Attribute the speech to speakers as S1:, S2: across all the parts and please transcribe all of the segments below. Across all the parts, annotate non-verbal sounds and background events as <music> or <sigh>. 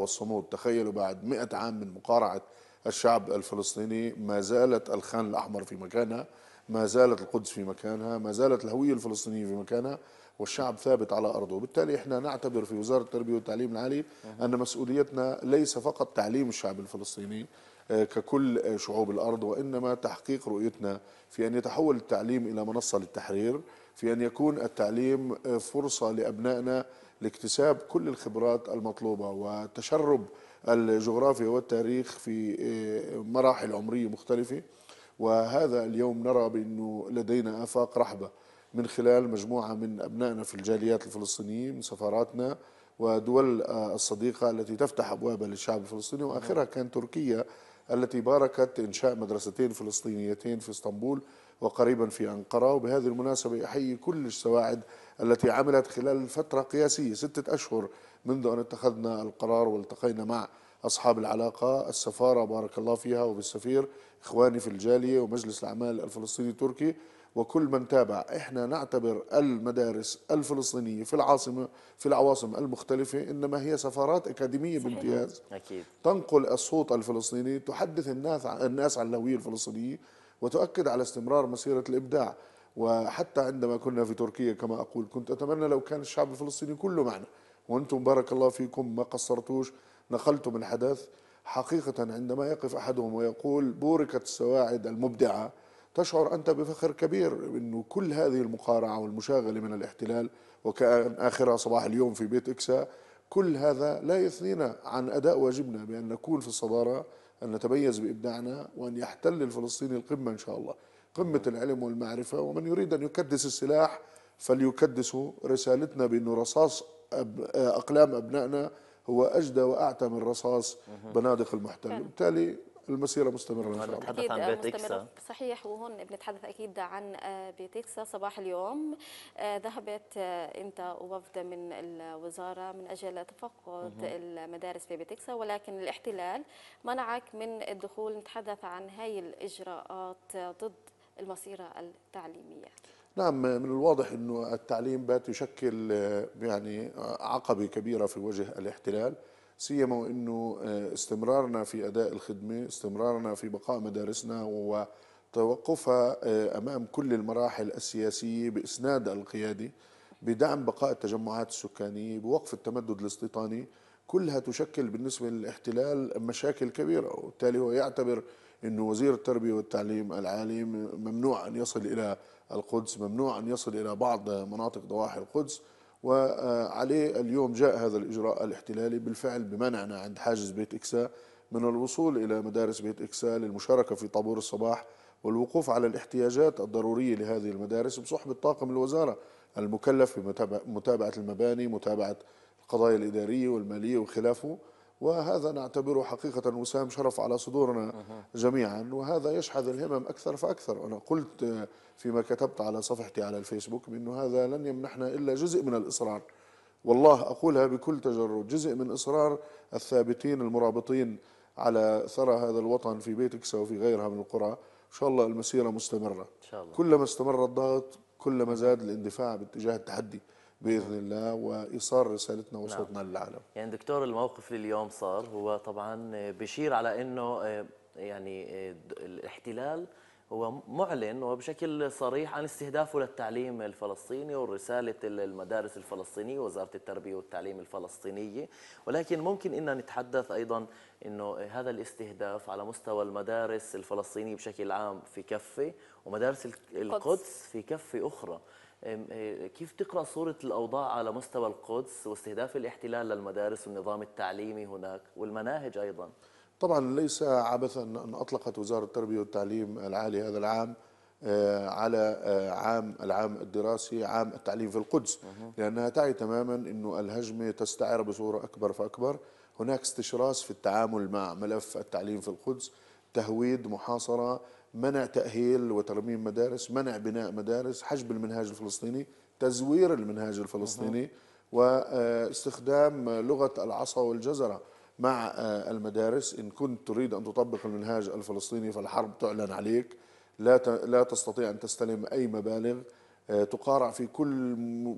S1: والصمود تخيلوا بعد مئة عام من مقارعة الشعب الفلسطيني ما زالت الخان الأحمر في مكانها ما زالت القدس في مكانها ما زالت الهوية الفلسطينية في مكانها والشعب ثابت على أرضه وبالتالي إحنا نعتبر في وزارة التربية والتعليم العالي أن مسؤوليتنا ليس فقط تعليم الشعب الفلسطيني آه، ككل شعوب الأرض وإنما تحقيق رؤيتنا في أن يتحول التعليم إلى منصة للتحرير في أن يكون التعليم آه، فرصة لأبنائنا لاكتساب كل الخبرات المطلوبة وتشرب الجغرافيا والتاريخ في آه، مراحل عمرية مختلفة وهذا اليوم نرى بأنه لدينا آفاق رحبة من خلال مجموعة من أبنائنا في الجاليات الفلسطينية من سفاراتنا ودول آه، الصديقة التي تفتح أبوابها للشعب الفلسطيني وآخرها كان تركيا التي باركت إنشاء مدرستين فلسطينيتين في اسطنبول وقريبا في أنقرة وبهذه المناسبة أحيي كل السواعد التي عملت خلال فترة قياسية ستة أشهر منذ أن اتخذنا القرار والتقينا مع أصحاب العلاقة السفارة بارك الله فيها وبالسفير إخواني في الجالية ومجلس الأعمال الفلسطيني التركي وكل من تابع احنا نعتبر المدارس الفلسطينيه في العاصمه في العواصم المختلفه انما هي سفارات اكاديميه بامتياز أكيد. تنقل الصوت الفلسطيني تحدث الناس عن الهويه الفلسطينيه وتؤكد على استمرار مسيرة الإبداع وحتى عندما كنا في تركيا كما أقول كنت أتمنى لو كان الشعب الفلسطيني كله معنا وأنتم بارك الله فيكم ما قصرتوش نقلتم الحدث حقيقة عندما يقف أحدهم ويقول بوركت السواعد المبدعة تشعر أنت بفخر كبير أنه كل هذه المقارعة والمشاغلة من الاحتلال وكان آخرها صباح اليوم في بيت إكسا كل هذا لا يثنينا عن أداء واجبنا بأن نكون في الصدارة أن نتميز بإبداعنا وأن يحتل الفلسطيني القمة إن شاء الله قمة العلم والمعرفة ومن يريد أن يكدس السلاح فليكدسه رسالتنا بأنه رصاص أب... أقلام أبنائنا هو أجدى وأعتى من رصاص بنادق المحتل وبالتالي المسيره مستمره ان شاء الله نتحدث عن آه، بيتكسا
S2: صحيح وهون بنتحدث اكيد عن آه، بيتكسا صباح اليوم آه، ذهبت انت ووفد من الوزاره من اجل تفقد المدارس في بيتكسا ولكن الاحتلال منعك من الدخول نتحدث عن هاي الاجراءات ضد المسيره التعليميه
S1: نعم من الواضح انه التعليم بات يشكل يعني عقبه كبيره في وجه الاحتلال سيما وانه آه، استمرارنا في اداء الخدمه، استمرارنا في بقاء مدارسنا وتوقفها آه، امام كل المراحل السياسيه باسناد القيادي بدعم بقاء التجمعات السكانيه، بوقف التمدد الاستيطاني، كلها تشكل بالنسبه للاحتلال مشاكل كبيره، وبالتالي هو يعتبر انه وزير التربيه والتعليم العالي ممنوع ان يصل الى القدس، ممنوع ان يصل الى بعض مناطق ضواحي القدس. وعليه اليوم جاء هذا الإجراء الاحتلالي بالفعل بمنعنا عند حاجز بيت إكسا من الوصول إلى مدارس بيت إكسا للمشاركة في طابور الصباح والوقوف على الاحتياجات الضرورية لهذه المدارس بصحبة طاقم الوزارة المكلف بمتابعة المباني متابعة القضايا الإدارية والمالية وخلافه وهذا نعتبره حقيقة وسام شرف على صدورنا جميعا وهذا يشحذ الهمم أكثر فأكثر أنا قلت فيما كتبت على صفحتي على الفيسبوك بأنه هذا لن يمنحنا إلا جزء من الإصرار والله أقولها بكل تجرد جزء من إصرار الثابتين المرابطين على ثرى هذا الوطن في بيتكسا وفي غيرها من القرى إن شاء الله المسيرة مستمرة إن شاء الله. كلما استمر الضغط كلما زاد الاندفاع باتجاه التحدي باذن الله وايصال رسالتنا وصوتنا نعم. للعالم.
S3: يعني دكتور الموقف لليوم صار هو طبعا بشير على انه آه، يعني آه، الاحتلال هو معلن وبشكل صريح عن استهدافه للتعليم الفلسطيني ورسالة المدارس الفلسطينية وزارة التربية والتعليم الفلسطينية ولكن ممكن أن نتحدث أيضا أنه هذا الاستهداف على مستوى المدارس الفلسطينية بشكل عام في كفة ومدارس القدس في كفة أخرى أه، كيف تقرا صوره الاوضاع على مستوى القدس واستهداف الاحتلال للمدارس والنظام التعليمي هناك والمناهج ايضا؟
S1: طبعا ليس عبثا ان اطلقت وزاره التربيه والتعليم العالي هذا العام أه، على أه، عام العام الدراسي عام التعليم في القدس لانها تعي تماما انه الهجمه تستعر بصوره اكبر فاكبر هناك استشراس في التعامل مع ملف التعليم في القدس تهويد محاصره منع تأهيل وترميم مدارس منع بناء مدارس حجب المنهاج الفلسطيني تزوير المنهاج الفلسطيني واستخدام لغة العصا والجزرة مع آه، المدارس إن كنت تريد أن تطبق المنهاج الفلسطيني فالحرب تعلن عليك لا لا تستطيع أن تستلم أي مبالغ آه، تقارع في كل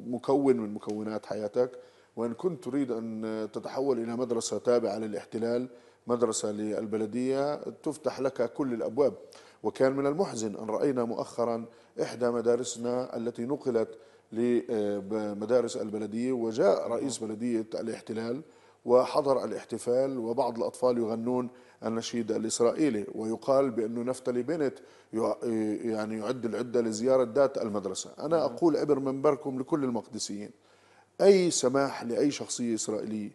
S1: مكون من مكونات حياتك وإن كنت تريد أن تتحول إلى مدرسة تابعة للاحتلال مدرسة للبلدية تفتح لك كل الأبواب وكان من المحزن أن رأينا مؤخرا إحدى مدارسنا التي نقلت لمدارس البلدية وجاء رئيس بلدية الاحتلال وحضر الاحتفال وبعض الأطفال يغنون النشيد الإسرائيلي ويقال بأنه نفتلي بنت يعني يعد العدة لزيارة ذات المدرسة أنا نعم. أقول عبر منبركم لكل المقدسيين أي سماح لأي شخصية إسرائيلية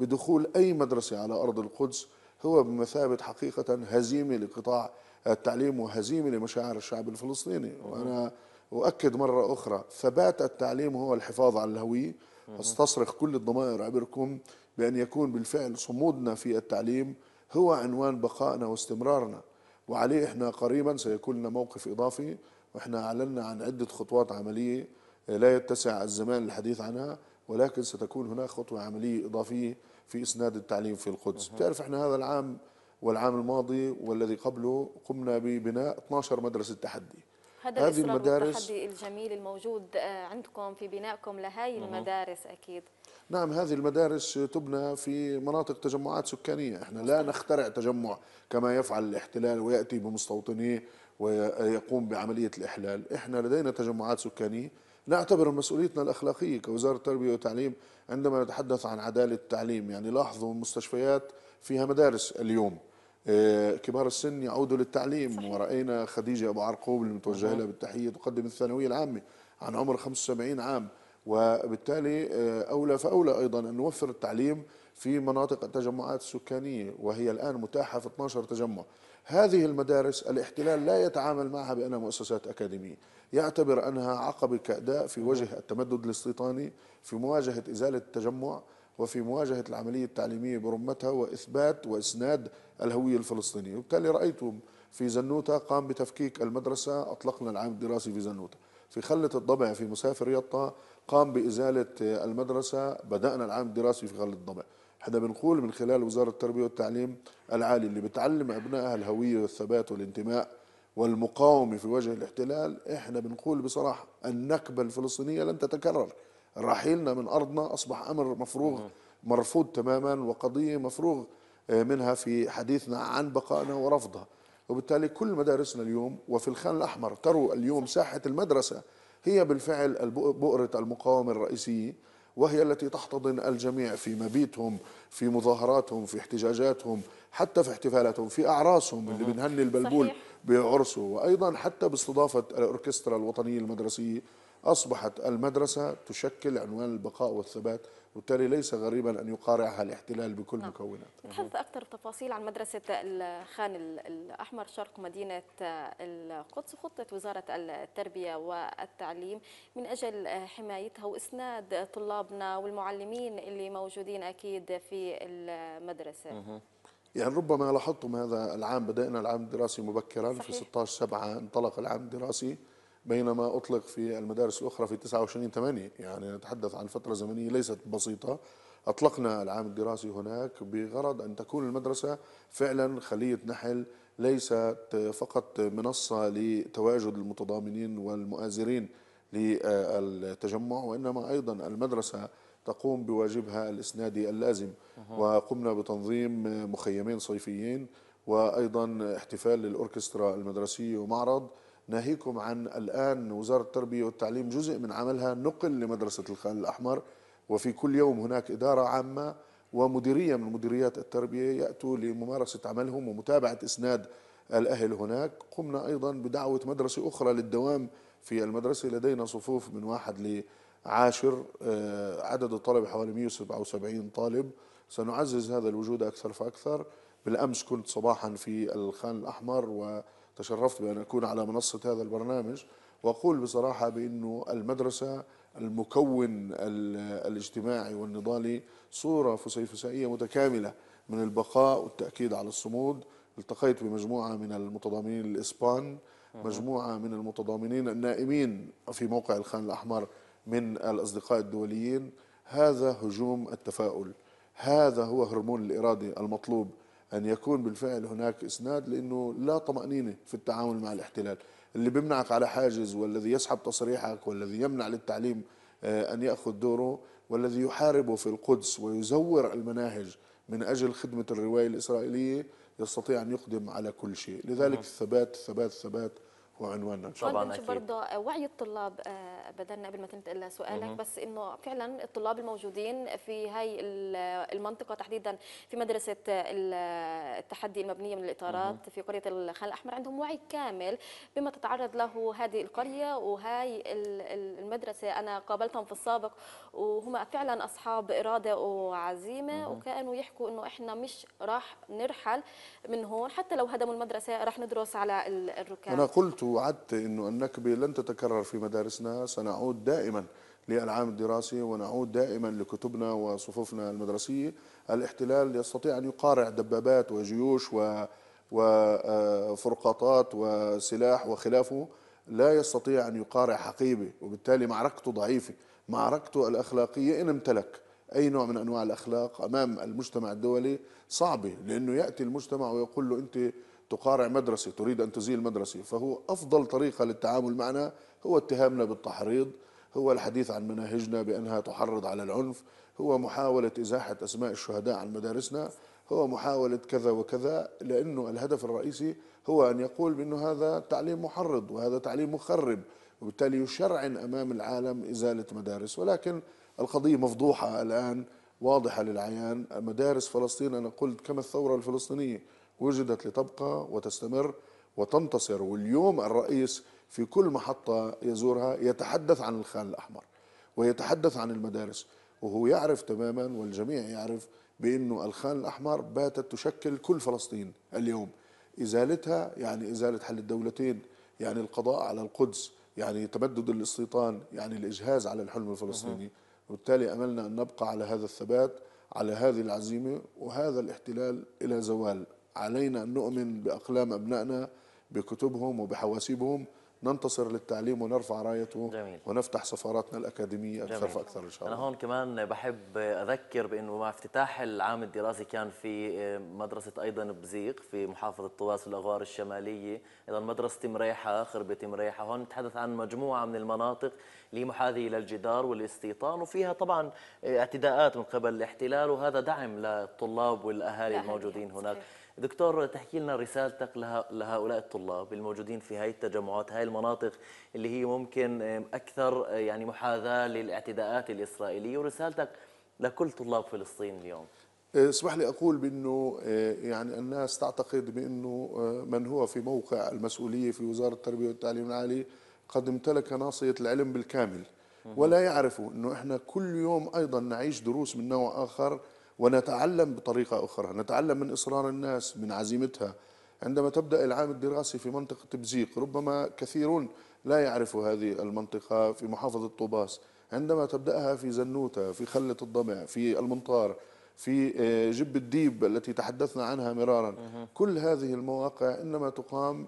S1: بدخول أي مدرسة على أرض القدس هو بمثابة حقيقة هزيمة لقطاع التعليم وهزيمه لمشاعر الشعب الفلسطيني وانا اؤكد مره اخرى ثبات التعليم هو الحفاظ على الهويه استصرخ كل الضمائر عبركم بان يكون بالفعل صمودنا في التعليم هو عنوان بقائنا واستمرارنا وعليه احنا قريبا سيكون لنا موقف اضافي واحنا اعلنا عن عده خطوات عمليه لا يتسع الزمان الحديث عنها ولكن ستكون هناك خطوه عمليه اضافيه في اسناد التعليم في القدس بتعرف احنا هذا العام والعام الماضي والذي قبله قمنا ببناء 12 مدرسة تحدي هذا هذه المدارس
S2: التحدي الجميل الموجود آه، عندكم في بنائكم لهي المدارس أكيد
S1: نعم هذه المدارس تبنى في مناطق تجمعات سكانية احنا لا نخترع تجمع كما يفعل الاحتلال ويأتي بمستوطنيه ويقوم بعملية الإحلال احنا لدينا تجمعات سكانية نعتبر مسؤوليتنا الأخلاقية كوزارة التربية والتعليم عندما نتحدث عن عدالة التعليم يعني لاحظوا مستشفيات فيها مدارس اليوم آه، كبار السن يعودوا للتعليم صحيح. ورأينا خديجة أبو عرقوب المتوجه لها بالتحية تقدم الثانوية العامة عن عمر 75 عام وبالتالي آه، أولى فأولى أيضا أن نوفر التعليم في مناطق التجمعات السكانية وهي الآن متاحة في 12 تجمع هذه المدارس الاحتلال لا يتعامل معها بأنها مؤسسات أكاديمية يعتبر أنها عقبة كأداء في وجه التمدد الاستيطاني في مواجهة إزالة التجمع وفي مواجهة العملية التعليمية برمتها وإثبات وإسناد الهوية الفلسطينية وبالتالي رأيتم في زنوتة قام بتفكيك المدرسة أطلقنا العام الدراسي في زنوتة في خلة الضبع في مسافر يطا قام بإزالة المدرسة بدأنا العام الدراسي في خلة الضبع احنا بنقول من خلال وزارة التربية والتعليم العالي اللي بتعلم أبنائها الهوية والثبات والانتماء والمقاومة في وجه الاحتلال احنا بنقول بصراحة النكبة الفلسطينية لن تتكرر رحيلنا من أرضنا أصبح أمر مفروغ مرفوض تماما وقضية مفروغ آه، منها في حديثنا عن بقائنا ورفضها وبالتالي كل مدارسنا اليوم وفي الخان الأحمر تروا اليوم ساحة المدرسة هي بالفعل بؤرة المقاومة الرئيسية وهي التي تحتضن الجميع في مبيتهم في مظاهراتهم في احتجاجاتهم حتى في احتفالاتهم في أعراسهم اللي بنهني البلبول صحيح. بعرسه وأيضا حتى باستضافة الأوركسترا الوطنية المدرسية أصبحت المدرسة تشكل عنوان البقاء والثبات وبالتالي ليس غريبا أن يقارعها الاحتلال بكل نعم. مكونات نعم. تحدث
S2: أكثر تفاصيل عن مدرسة الخان الأحمر شرق مدينة القدس خطة وزارة التربية والتعليم من أجل حمايتها وإسناد طلابنا والمعلمين اللي موجودين أكيد في المدرسة
S1: يعني ربما لاحظتم هذا العام بدأنا العام الدراسي مبكرا صحيح. في 16 7 انطلق العام الدراسي بينما أطلق في المدارس الأخرى في 29 8 يعني نتحدث عن فترة زمنية ليست بسيطة أطلقنا العام الدراسي هناك بغرض أن تكون المدرسة فعلا خلية نحل ليست فقط منصة لتواجد المتضامنين والمؤازرين للتجمع وإنما أيضا المدرسة تقوم بواجبها الإسنادي اللازم وقمنا بتنظيم مخيمين صيفيين وأيضا احتفال للأوركسترا المدرسية ومعرض ناهيكم عن الآن وزارة التربية والتعليم جزء من عملها نقل لمدرسة الخان الأحمر وفي كل يوم هناك إدارة عامة ومديرية من مديريات التربية يأتوا لممارسة عملهم ومتابعة إسناد الأهل هناك قمنا أيضا بدعوة مدرسة أخرى للدوام في المدرسة لدينا صفوف من واحد لعاشر آه، عدد الطلبة حوالي 177 طالب سنعزز هذا الوجود أكثر فأكثر بالأمس كنت صباحا في الخان الأحمر و تشرفت بأن أكون على منصة هذا البرنامج وأقول بصراحة بأنه المدرسة المكون الاجتماعي والنضالي صورة فسيفسائية متكاملة من البقاء والتأكيد على الصمود التقيت بمجموعة من المتضامنين الإسبان مجموعة من المتضامنين النائمين في موقع الخان الأحمر من الأصدقاء الدوليين هذا هجوم التفاؤل هذا هو هرمون الإرادة المطلوب أن يكون بالفعل هناك إسناد لأنه لا طمأنينة في التعامل مع الاحتلال اللي بيمنعك على حاجز والذي يسحب تصريحك والذي يمنع للتعليم آه، أن يأخذ دوره والذي يحاربه في القدس ويزور المناهج من أجل خدمة الرواية الإسرائيلية يستطيع أن يقدم على كل شيء لذلك نعم. الثبات الثبات الثبات وعنواننا طبعا نشوف برضه
S2: وعي الطلاب آه، بدلنا قبل ما تنتقل سؤالك بس انه فعلا الطلاب الموجودين في هاي المنطقه تحديدا في مدرسه التحدي المبنيه من الاطارات في قريه الخان الاحمر عندهم وعي كامل بما تتعرض له هذه القريه وهاي المدرسه انا قابلتهم في السابق وهم فعلا اصحاب اراده وعزيمه وكانوا يحكوا انه احنا مش راح نرحل من هون حتى لو هدموا المدرسه راح ندرس على الركاب انا قلت
S1: وعدت انه النكبه لن تتكرر في مدارسنا سنعود دائما للعام الدراسي ونعود دائما لكتبنا وصفوفنا المدرسيه الاحتلال يستطيع ان يقارع دبابات وجيوش و وفرقاطات وسلاح وخلافه لا يستطيع أن يقارع حقيبة وبالتالي معركته ضعيفة معركته الأخلاقية إن امتلك أي نوع من أنواع الأخلاق أمام المجتمع الدولي صعبة لأنه يأتي المجتمع ويقول له أنت تقارع مدرسة تريد أن تزيل مدرسة فهو أفضل طريقة للتعامل معنا هو اتهامنا بالتحريض هو الحديث عن مناهجنا بأنها تحرض على العنف هو محاولة إزاحة أسماء الشهداء عن مدارسنا هو محاولة كذا وكذا لأنه الهدف الرئيسي هو أن يقول بأنه هذا تعليم محرض وهذا تعليم مخرب وبالتالي يشرعن أمام العالم إزالة مدارس ولكن القضية مفضوحة الآن واضحة للعيان مدارس فلسطين أنا قلت كما الثورة الفلسطينية وجدت لتبقى وتستمر وتنتصر واليوم الرئيس في كل محطة يزورها يتحدث عن الخان الأحمر ويتحدث عن المدارس وهو يعرف تماما والجميع يعرف بأنه الخان الأحمر باتت تشكل كل فلسطين اليوم إزالتها يعني إزالة حل الدولتين يعني القضاء على القدس يعني تبدد الاستيطان يعني الإجهاز على الحلم الفلسطيني وبالتالي أملنا أن نبقى على هذا الثبات على هذه العزيمة وهذا الاحتلال إلى زوال علينا أن نؤمن بأقلام أبنائنا بكتبهم وبحواسيبهم ننتصر للتعليم ونرفع رايته جميل. ونفتح سفاراتنا الأكاديمية أكثر جميل. فأكثر إن شاء الله أنا هون
S3: كمان بحب أذكر بأنه مع افتتاح العام الدراسي كان في آه، مدرسة أيضا بزيق في محافظة طواس الأغوار الشمالية أيضا مدرسة مريحة خربة مريحة هون نتحدث عن مجموعة من المناطق لمحاذي للجدار والاستيطان وفيها طبعا اعتداءات من قبل الاحتلال وهذا دعم للطلاب والأهالي الموجودين هناك دكتور تحكي لنا رسالتك لهؤلاء الطلاب الموجودين في هاي التجمعات هاي المناطق اللي هي ممكن أكثر يعني محاذاة للاعتداءات الإسرائيلية ورسالتك لكل طلاب فلسطين اليوم
S1: إيه، اسمح لي اقول بانه إيه، يعني الناس تعتقد بانه إيه، من هو في موقع المسؤوليه في وزاره التربيه والتعليم العالي قد امتلك ناصية العلم بالكامل ولا يعرفوا أنه إحنا كل يوم أيضا نعيش دروس من نوع آخر ونتعلم بطريقة أخرى نتعلم من إصرار الناس من عزيمتها عندما تبدأ العام الدراسي في منطقة بزيق ربما كثيرون لا يعرفوا هذه المنطقة في محافظة طوباس عندما تبدأها في زنوتة في خلة الضبع في المنطار في آه، جب الديب التي تحدثنا عنها مرارا كل هذه المواقع إنما تقام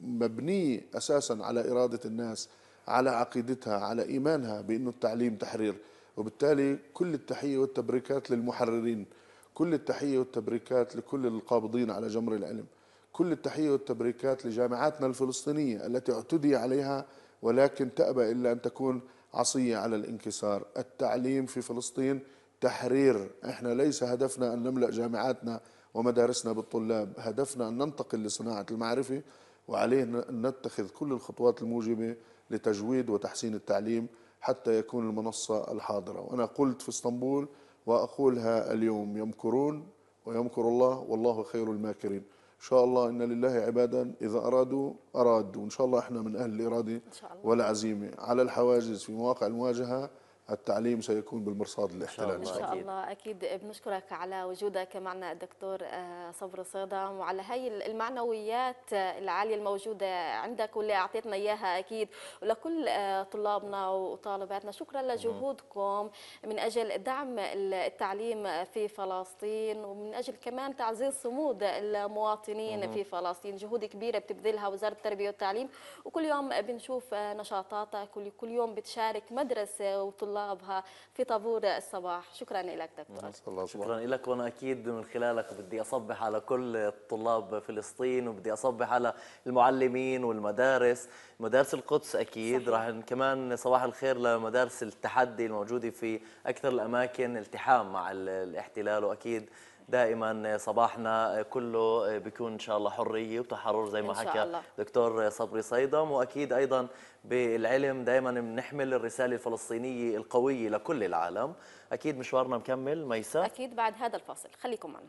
S1: مبنية أساسا على إرادة الناس على عقيدتها على إيمانها بأنه التعليم تحرير وبالتالي كل التحية والتبريكات للمحررين كل التحية والتبريكات لكل القابضين على جمر العلم كل التحية والتبريكات لجامعاتنا الفلسطينية التي اعتدي عليها ولكن تأبى إلا أن تكون عصية على الانكسار التعليم في فلسطين تحرير احنا ليس هدفنا ان نملا جامعاتنا ومدارسنا بالطلاب هدفنا ان ننتقل لصناعه المعرفه وعليه ان نتخذ كل الخطوات الموجبه لتجويد وتحسين التعليم حتى يكون المنصه الحاضره وانا قلت في اسطنبول واقولها اليوم يمكرون ويمكر الله والله خير الماكرين ان شاء الله ان لله عبادا اذا ارادوا ارادوا وان شاء الله احنا من اهل الاراده والعزيمه على الحواجز في مواقع المواجهه التعليم سيكون بالمرصاد الاحتلال إن شاء
S2: الله أكيد بنشكرك على وجودك معنا الدكتور آه، صبر صدام وعلى هاي المعنويات آه، العالية الموجودة عندك واللي أعطيتنا إياها أكيد ولكل آه، طلابنا وطالباتنا شكرا لجهودكم من أجل دعم التعليم في فلسطين ومن أجل كمان تعزيز صمود المواطنين في فلسطين جهود كبيرة بتبذلها وزارة التربية والتعليم وكل يوم بنشوف نشاطاتك وكل يوم بتشارك مدرسة وطلاب طلابها في طابور الصباح شكرا لك دكتور نعم،
S3: الله شكرا لك وانا اكيد من خلالك بدي اصبح على كل طلاب فلسطين وبدي اصبح على المعلمين والمدارس مدارس القدس اكيد راح كمان صباح الخير لمدارس التحدي الموجوده في اكثر الاماكن التحام مع الاحتلال واكيد دائما آه، صباحنا آه، كله آه، بيكون ان شاء الله حريه وتحرر زي ما حكى دكتور صبري صيدم واكيد ايضا بالعلم دائما بنحمل الرساله الفلسطينيه القويه لكل العالم اكيد مشوارنا مكمل ميساء
S2: اكيد بعد هذا الفاصل خليكم معنا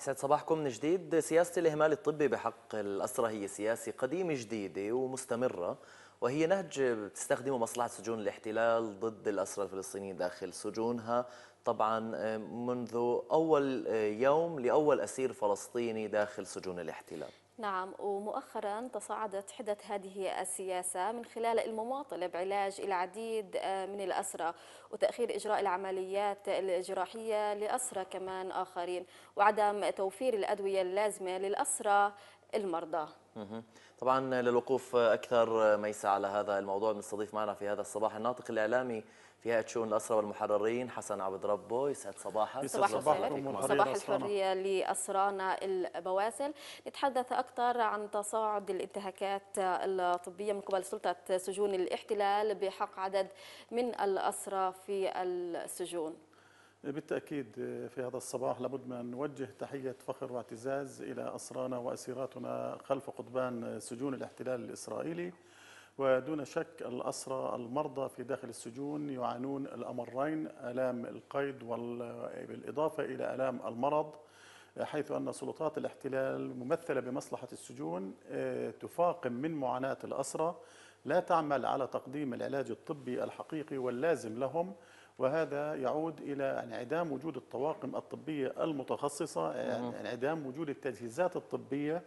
S3: يسعد صباحكم من جديد سياسة الإهمال الطبي بحق الأسرة هي سياسة قديمة جديدة ومستمرة وهي نهج تستخدمه مصلحة سجون الاحتلال ضد الأسرة الفلسطينيين داخل سجونها طبعا آه، منذ أول آه، يوم لأول أسير فلسطيني داخل سجون الاحتلال
S2: نعم ومؤخرا تصاعدت حدة هذه السياسة من خلال المماطلة بعلاج العديد آه، من الأسرى وتأخير إجراء العمليات الجراحية لأسرى كمان آخرين وعدم توفير الأدوية اللازمة للأسرى المرضى
S3: طبعا للوقوف أكثر ميسة على هذا الموضوع بنستضيف معنا في هذا الصباح الناطق الإعلامي فيها تشون الأسرى والمحررين حسن عبد ربه يسعد صباحك صباح صباحكم صباح الحرية
S2: لأسرانا البواسل نتحدث أكثر عن تصاعد الانتهاكات الطبية من قبل سلطة سجون الاحتلال بحق عدد من الأسرى في السجون
S4: بالتأكيد في هذا الصباح لابد من أن نوجه تحية فخر واعتزاز إلى أسرانا وأسيراتنا خلف قضبان سجون الاحتلال الإسرائيلي ودون شك الأسرى المرضى في داخل السجون يعانون الأمرين ألام القيد بالإضافة إلى ألام المرض حيث أن سلطات الاحتلال ممثلة بمصلحة السجون آه، تفاقم من معاناة الأسرى لا تعمل على تقديم العلاج الطبي الحقيقي واللازم لهم وهذا يعود إلى انعدام وجود الطواقم الطبية المتخصصة نعم. انعدام وجود التجهيزات الطبية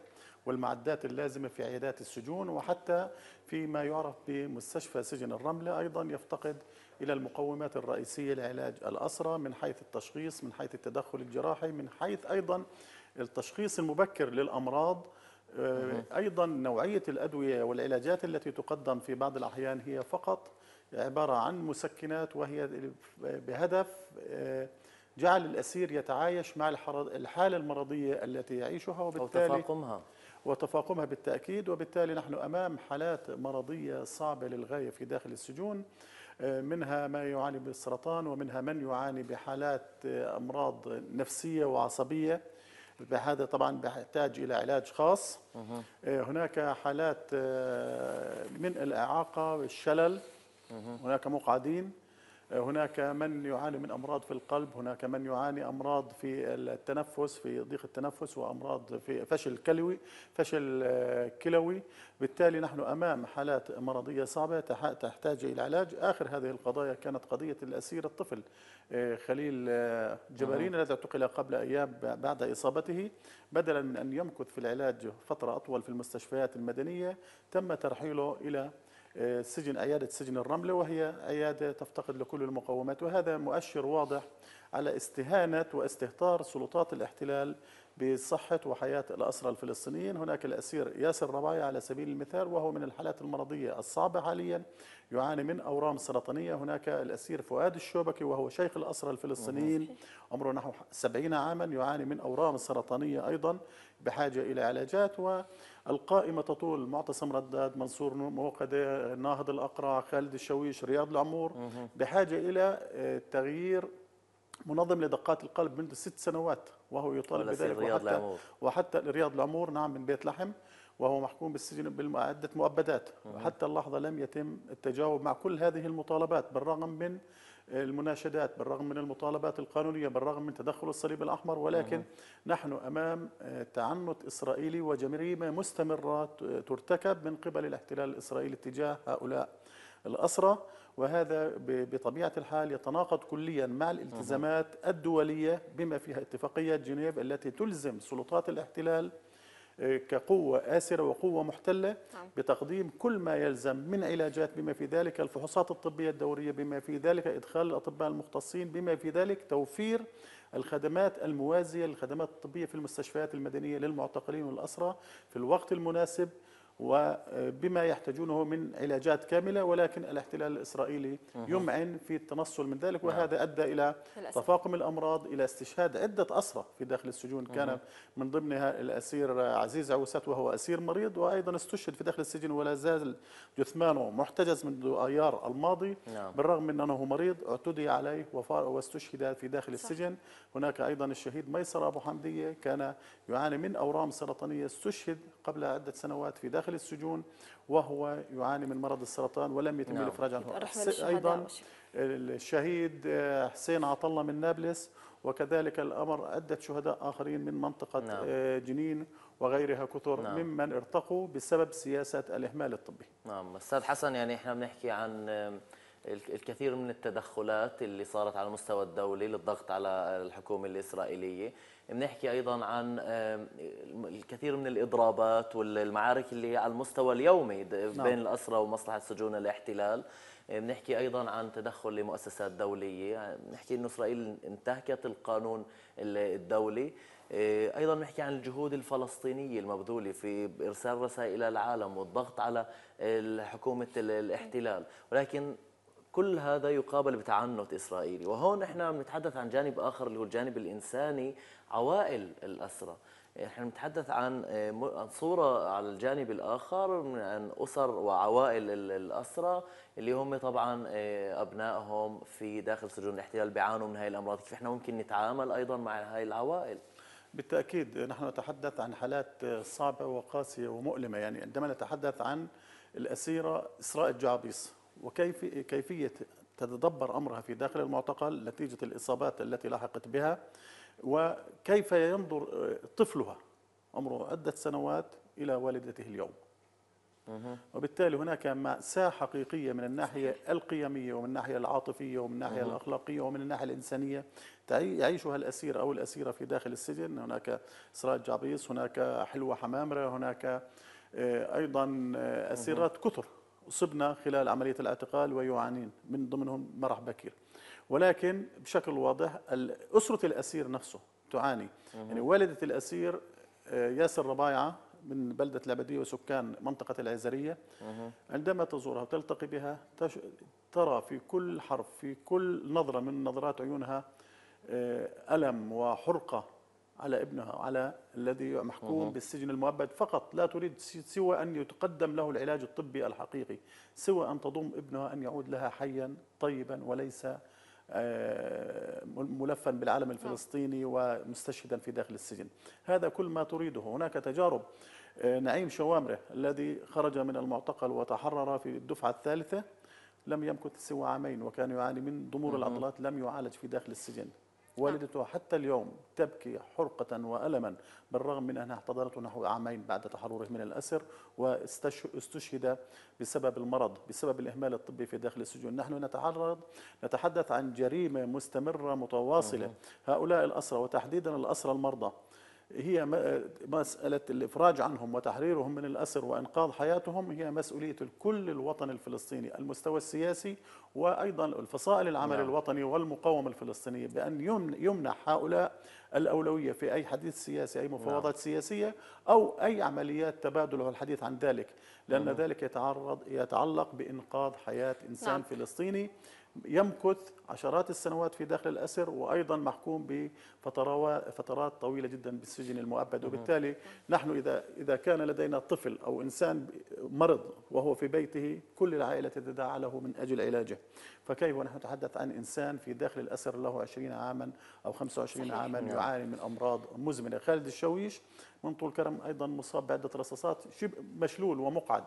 S4: والمعدات اللازمة في عيادات السجون وحتى فيما يعرف بمستشفى سجن الرملة أيضا يفتقد إلى المقومات الرئيسية لعلاج الأسرة من حيث التشخيص من حيث التدخل الجراحي من حيث أيضا التشخيص المبكر للأمراض آه، أيضا نوعية الأدوية والعلاجات التي تقدم في بعض الأحيان هي فقط عبارة عن مسكنات وهي بهدف آه، جعل الأسير يتعايش مع الحالة المرضية التي يعيشها وبالتالي أو تفاقمها وتفاقمها بالتأكيد وبالتالي نحن أمام حالات مرضية صعبة للغاية في داخل السجون آه، منها ما يعاني بالسرطان ومنها من يعاني بحالات آه، أمراض نفسية وعصبية هذا طبعا بيحتاج الى علاج خاص آه، هناك حالات من الاعاقه والشلل هناك مقعدين هناك من يعاني من امراض في القلب، هناك من يعاني امراض في التنفس في ضيق التنفس وامراض في فشل كلوي، فشل آه، كلوي، بالتالي نحن امام حالات مرضيه صعبه تحتاج الى علاج، اخر هذه القضايا كانت قضيه الاسير الطفل آه، خليل آه، جبرين نعم. الذي اعتقل قبل ايام بعد اصابته، بدلا من ان يمكث في العلاج فتره اطول في المستشفيات المدنيه، تم ترحيله الى سجن اياده سجن الرمله وهي اياده تفتقد لكل المقومات وهذا مؤشر واضح على استهانه واستهتار سلطات الاحتلال بصحة وحياة الأسرى الفلسطينيين هناك الأسير ياسر رباية على سبيل المثال وهو من الحالات المرضية الصعبة حاليا يعاني من أورام سرطانية هناك الأسير فؤاد الشوبكي وهو شيخ الأسرى الفلسطينيين عمره نحو 70 عاما يعاني من أورام سرطانية أيضا بحاجة إلى علاجات والقائمة تطول معتصم رداد منصور موقدة ناهض الأقرع خالد الشويش رياض العمور بحاجة إلى آه، تغيير منظم لدقات القلب منذ ست سنوات وهو يطالب بذلك وحتى, العمور. وحتى رياض العمور نعم من بيت لحم وهو محكوم بالسجن بعدة مؤبدات وحتى اللحظة لم يتم التجاوب مع كل هذه المطالبات بالرغم من المناشدات بالرغم من المطالبات القانونية بالرغم من تدخل الصليب الأحمر ولكن نحن أمام آه، تعنت إسرائيلي وجريمة مستمرة آه، ترتكب من قبل الاحتلال الإسرائيلي تجاه هؤلاء الأسرى وهذا بطبيعة الحال يتناقض كليا مع الالتزامات الدولية بما فيها اتفاقية جنيف التي تلزم سلطات الاحتلال آه، كقوة آسرة وقوة محتلة نعم. بتقديم كل ما يلزم من علاجات بما في ذلك الفحوصات الطبية الدورية بما في ذلك إدخال الأطباء المختصين بما في ذلك توفير الخدمات الموازية للخدمات الطبية في المستشفيات المدنية للمعتقلين والأسرى في الوقت المناسب وبما يحتاجونه من علاجات كاملة ولكن الاحتلال الإسرائيلي يمعن في التنصل من ذلك نعم. وهذا أدى إلى تفاقم الأمراض إلى استشهاد عدة أسرى في داخل السجون كان من ضمنها الأسير عزيز عوسات وهو أسير مريض وأيضا استشهد في داخل السجن ولا زال جثمانه محتجز منذ أيار الماضي نعم. بالرغم من أنه مريض اعتدي عليه واستشهد في داخل السجن هناك أيضا الشهيد ميسر أبو حمدية كان يعاني من أورام سرطانية استشهد قبل عدة سنوات في داخل داخل السجون وهو يعاني من مرض السرطان ولم يتم نعم. الافراج عنه ايضا الشهيد آه، حسين عطله من نابلس وكذلك الامر ادت شهداء اخرين من منطقه نعم. آه، جنين وغيرها كثر نعم. ممن ارتقوا بسبب سياسه الاهمال الطبي
S3: نعم استاذ حسن يعني احنا بنحكي عن آه، الكثير من التدخلات اللي صارت على مستوى الدولي للضغط على الحكومه الاسرائيليه بنحكي ايضا عن الكثير من الاضرابات والمعارك اللي على المستوى اليومي نعم. بين الاسرى ومصلحه سجون الاحتلال آه، بنحكي ايضا عن تدخل لمؤسسات دوليه بنحكي انه اسرائيل انتهكت القانون الدولي آه، ايضا بنحكي عن الجهود الفلسطينيه المبذوله في ارسال رسائل الى العالم والضغط على آه، حكومه الاحتلال ولكن كل هذا يقابل بتعنت اسرائيلي وهون احنا بنتحدث عن جانب اخر اللي هو الجانب الانساني عوائل الاسرى نحن نتحدث عن آه، عن صورة على الجانب الآخر من عن أسر وعوائل الأسرى اللي هم طبعا آه، أبنائهم في داخل سجون الاحتلال بيعانوا من هاي الأمراض كيف
S4: احنا ممكن نتعامل أيضا مع هاي العوائل بالتأكيد نحن نتحدث عن حالات صعبة وقاسية ومؤلمة يعني عندما نتحدث عن الأسيرة إسراء الجعبيص وكيف كيفية تتدبر أمرها في داخل المعتقل نتيجة الإصابات التي لحقت بها وكيف ينظر طفلها عمره عدة سنوات إلى والدته اليوم وبالتالي هناك مأساة حقيقية من الناحية القيمية ومن الناحية العاطفية ومن الناحية الأخلاقية ومن الناحية الإنسانية يعيشها الأسير أو الأسيرة في داخل السجن هناك إسراء جعبيص هناك حلوة حمامرة هناك آه، أيضا آه، أسيرات كثر أصبنا خلال عملية الاعتقال ويعانين من ضمنهم مرح بكير ولكن بشكل واضح أسرة الأسير نفسه تعاني يعني والدة الأسير آه، ياسر ربايعة من بلدة العبدية وسكان منطقة العزرية عندما تزورها وتلتقي بها ترى في كل حرف في كل نظرة من نظرات عيونها آه، ألم وحرقة على ابنها على الذي محكوم بالسجن المؤبد فقط لا تريد سوى أن يتقدم له العلاج الطبي الحقيقي سوى أن تضم ابنها أن يعود لها حيا طيبا وليس آه، ملفا بالعالم الفلسطيني ومستشهدا في داخل السجن هذا كل ما تريده هناك تجارب آه، نعيم شوامره الذي خرج من المعتقل وتحرر في الدفعة الثالثة لم يمكث سوى عامين وكان يعاني من ضمور العضلات لم يعالج في داخل السجن نعم. والدته حتى اليوم تبكي حرقة وألما بالرغم من أنها احتضنته نحو عامين بعد تحرره من الأسر واستشهد بسبب المرض بسبب الإهمال الطبي في داخل السجون نحن نتعرض نتحدث عن جريمة مستمرة متواصلة هؤلاء الأسرة وتحديدا الأسرة المرضى هي مسألة الإفراج عنهم وتحريرهم من الأسر وإنقاذ حياتهم هي مسؤولية الكل الوطني الفلسطيني المستوى السياسي وأيضا الفصائل العمل نعم. الوطني والمقاومة الفلسطينية بأن يمنح هؤلاء الأولوية في أي حديث سياسي أي مفاوضات نعم. سياسية أو أي عمليات تبادل والحديث عن ذلك لأن نعم. ذلك يتعرض يتعلق بإنقاذ حياة إنسان نعم. فلسطيني يمكث عشرات السنوات في داخل الأسر وأيضا محكوم بفترات طويلة جدا بالسجن المؤبد وبالتالي نحن إذا, إذا كان لدينا طفل أو إنسان مرض وهو في بيته كل العائلة تدعى له من أجل علاجه فكيف نحن نتحدث عن إنسان في داخل الأسر له 20 عاما أو 25 عاما نعم. يعاني من أمراض مزمنة خالد الشويش من طول كرم أيضا مصاب بعدة رصاصات شبه مشلول ومقعد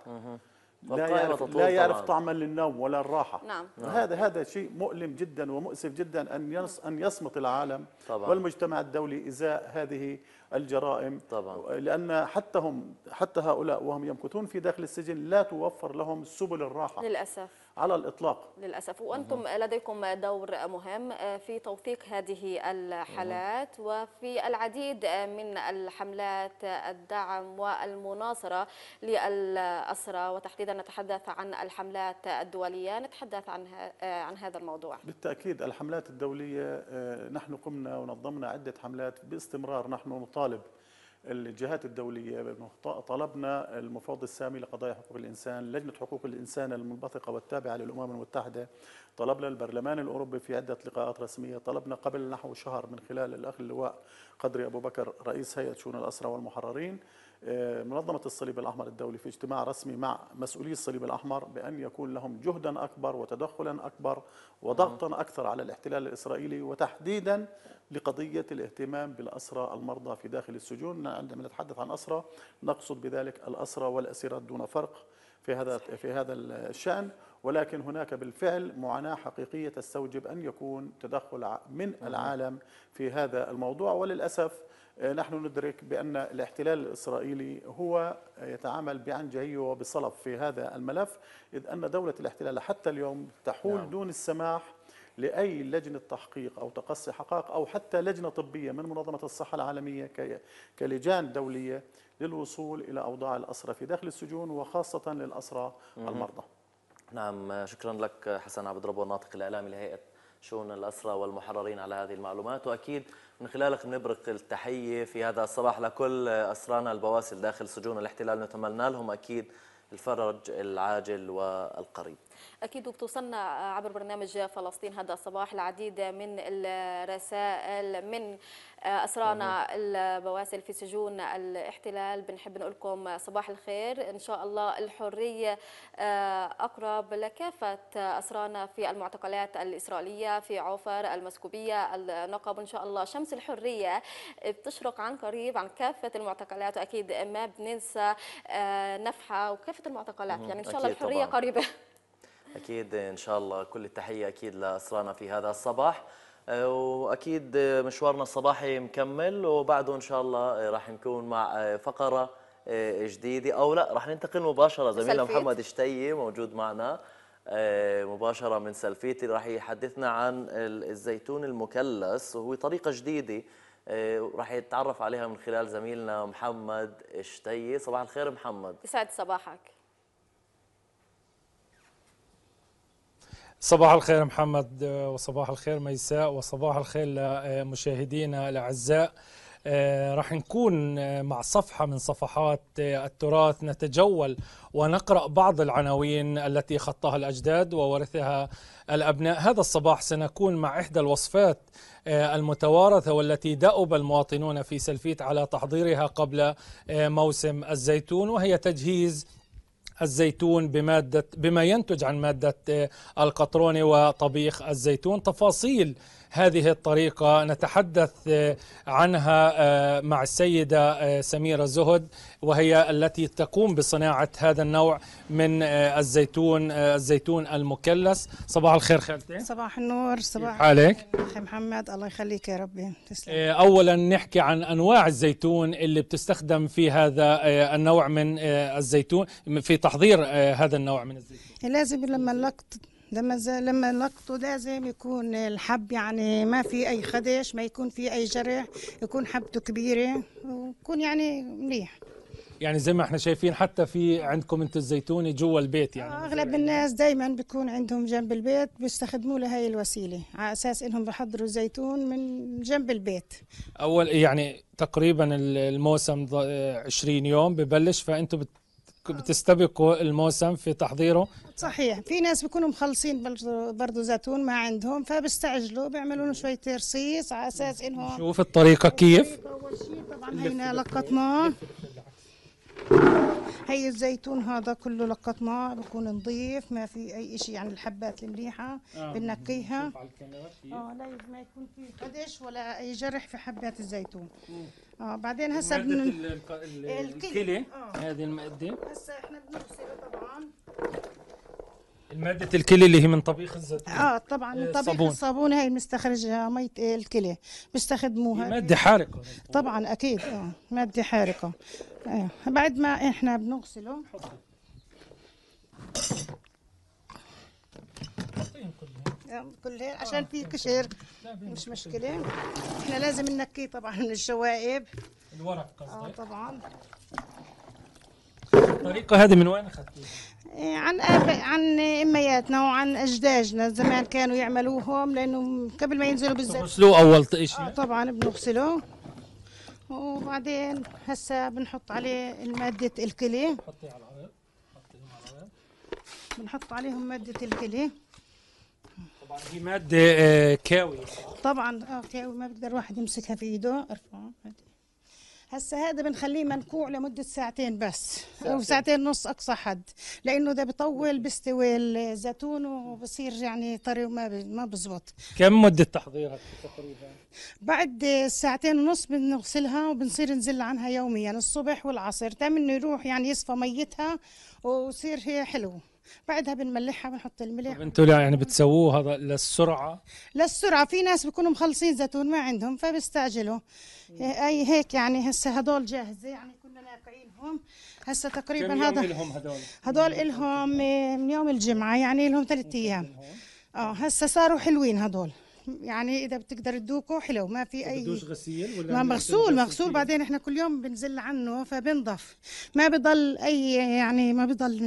S4: لا يعرف, لا يعرف طعما للنوم ولا الراحة نعم. نعم. هذا هذا شيء مؤلم جدا ومؤسف جدا أن ينص أن يصمت العالم طبعا. والمجتمع الدولي إزاء هذه الجرائم طبعا. لأن حتى هم حتى هؤلاء وهم يمكثون في داخل السجن لا توفر لهم سبل الراحة للأسف على الإطلاق
S2: للأسف وأنتم لديكم دور مهم آه، في توثيق هذه الحالات وفي العديد آه، من الحملات آه، الدعم والمناصرة للأسرة وتحديدا نتحدث عن الحملات الدولية نتحدث عن, عن هذا الموضوع
S4: بالتأكيد الحملات الدولية نحن قمنا ونظمنا عدة حملات باستمرار نحن نطالب الجهات الدولية طلبنا المفوض السامي لقضايا حقوق الإنسان لجنة حقوق الإنسان المنبثقة والتابعة للأمم المتحدة طلبنا البرلمان الأوروبي في عدة لقاءات رسمية طلبنا قبل نحو شهر من خلال الأخ اللواء قدري أبو بكر رئيس هيئة شؤون الأسرى والمحررين آه، منظمة الصليب الأحمر الدولي في اجتماع رسمي مع مسؤولي الصليب الأحمر بأن يكون لهم جهدا أكبر وتدخلا أكبر وضغطا أكثر على الاحتلال الإسرائيلي وتحديدا لقضية الاهتمام بالأسرى المرضى في داخل السجون عندما نتحدث عن أسرى نقصد بذلك الأسرى والأسيرات دون فرق في هذا في هذا الشأن ولكن هناك بالفعل معاناة حقيقية تستوجب أن يكون تدخل من العالم في هذا الموضوع وللأسف آه، نحن ندرك بأن الاحتلال الإسرائيلي هو يتعامل بعنجهية وبصلب في هذا الملف إذ أن دولة الاحتلال حتى اليوم تحول نعم. دون السماح لأي لجنة تحقيق أو تقصي حقائق أو حتى لجنة طبية من منظمة الصحة العالمية كلجان دولية للوصول إلى أوضاع الأسرى في داخل السجون وخاصة للأسرى المرضى نعم
S3: شكرا لك حسن عبد ربه الناطق الإعلامي لهيئة شؤون الأسرى والمحررين على هذه المعلومات وأكيد من خلالك بنبرق التحية في هذا الصباح لكل أسرانا البواسل داخل سجون الاحتلال نتمنى لهم أكيد الفرج العاجل والقريب
S2: أكيد وبتوصلنا عبر برنامج فلسطين هذا الصباح العديد من الرسائل من أسرانا البواسل في سجون الاحتلال بنحب نقول لكم صباح الخير إن شاء الله الحرية أقرب لكافة أسرانا في المعتقلات الإسرائيلية في عوفر المسكوبية النقب إن شاء الله شمس الحرية بتشرق عن قريب عن كافة المعتقلات وأكيد ما بننسى نفحة وكافة المعتقلات يعني إن شاء الله الحرية طبعا. قريبة
S3: أكيد إن شاء الله كل التحية أكيد لأسرانا في هذا الصباح آه، وأكيد مشوارنا الصباحي مكمل وبعده إن شاء الله آه، راح نكون مع آه، فقرة جديدة أو لا راح ننتقل مباشرة زميلنا محمد شتية موجود معنا مباشرة من سلفيتي اللي راح يحدثنا عن الزيتون المكلس وهو طريقة جديدة راح يتعرف عليها من خلال زميلنا محمد
S5: شتية صباح الخير محمد
S2: يسعد صباحك
S5: صباح الخير محمد آه، وصباح الخير ميساء وصباح الخير لمشاهدينا آه، آه، الاعزاء رح نكون مع صفحه من صفحات التراث نتجول ونقرا بعض العناوين التي خطاها الاجداد وورثها الابناء هذا الصباح سنكون مع احدى الوصفات المتوارثة والتي دأب المواطنون في سلفيت على تحضيرها قبل موسم الزيتون وهي تجهيز الزيتون بمادة بما ينتج عن مادة آه، القطرونة وطبيخ الزيتون تفاصيل هذه الطريقة نتحدث آه، عنها آه، مع السيدة آه، سميرة زهد وهي التي تقوم بصناعة هذا النوع من الزيتون الزيتون المكلس صباح الخير خالتي
S6: صباح النور صباح كيف حالك أخي محمد الله يخليك يا ربي
S5: تسلم أولا نحكي عن أنواع الزيتون اللي بتستخدم في هذا النوع من الزيتون في تحضير هذا النوع من الزيتون
S6: لازم لما نلقط لما لما لقطه لازم يكون الحب يعني ما في اي خدش ما يكون في اي جرح يكون حبته كبيره ويكون يعني منيح
S5: يعني زي ما احنا شايفين حتى في عندكم انت الزيتوني جوا البيت يعني
S6: اغلب الناس دائما بيكون عندهم جنب البيت بيستخدموا لهي الوسيله على اساس انهم بحضروا زيتون من جنب البيت
S5: اول يعني تقريبا الموسم 20 يوم ببلش فانتم بتستبقوا الموسم في تحضيره
S6: صحيح في ناس بيكونوا مخلصين برضه زيتون ما عندهم فبيستعجلوا بيعملوا له شويه ترصيص على اساس انه شوف
S5: الطريقه كيف اول
S6: شيء طبعا هينا لقطناه هي الزيتون هذا كله لقطناه بكون نظيف ما في اي شيء يعني الحبات المليحه آه. بنقيها اه لا ما يكون في قدش ولا اي جرح في حبات الزيتون اه بعدين هسه بن... الكلي, آه. هذه المقدم هسه احنا بنغسله طبعا
S5: المادة الكلي اللي هي من طبيخ الزيتون اه
S6: طبعا من آه، طبيخ الصابون, الصابون هاي بنستخرجها مية الكلي بيستخدموها مادة حارقة طبعا اكيد اه مادة حارقة آه. بعد ما احنا بنغسله كلها آه، آه، عشان في كشر مش مشكله احنا لازم ننقيه طبعا من الشوائب الورق قصدك اه طبعا
S5: الطريقة هذه من وين اخذتيها؟
S6: إيه، عن آب... عن امياتنا وعن اجدادنا زمان كانوا يعملوهم لانه قبل ما ينزلوا بالزيت بنغسلوه اول شيء آه طبعا بنغسله وبعدين هسه بنحط عليه ماده الكلي على بنحط عليهم ماده الكلي طبعا هي
S5: ماده آه، كاوي
S6: طبعا اه كاوي ما بقدر واحد يمسكها في ايده ارفعها هسه هذا بنخليه منكوع لمده ساعتين بس ساعتين. او ساعتين ونص اقصى حد لانه ده بطول بيستوي الزيتون وبصير يعني طري وما ما بزبط
S5: كم مده تحضيرها تقريبا
S6: بعد ساعتين ونص بنغسلها وبنصير نزل عنها يوميا الصبح والعصر تم انه يروح يعني يصفى ميتها ويصير هي حلو بعدها بنملحها بنحط الملح انتوا
S5: يعني بتسووه هذا للسرعه
S6: للسرعه في ناس بيكونوا مخلصين زيتون ما عندهم فبيستعجلوا اي هيك يعني هسه هدول جاهزه يعني كنا ناقعينهم هسه تقريبا هذا هدول هدول لهم من يوم الجمعه يعني لهم ثلاث ايام اه هسه صاروا حلوين هدول يعني اذا بتقدر تدوقه حلو ما في اي بدوش
S5: غسيل ولا ما مغسول
S6: مغسول بعدين احنا كل يوم بنزل عنه فبنضف ما بضل اي يعني ما بضل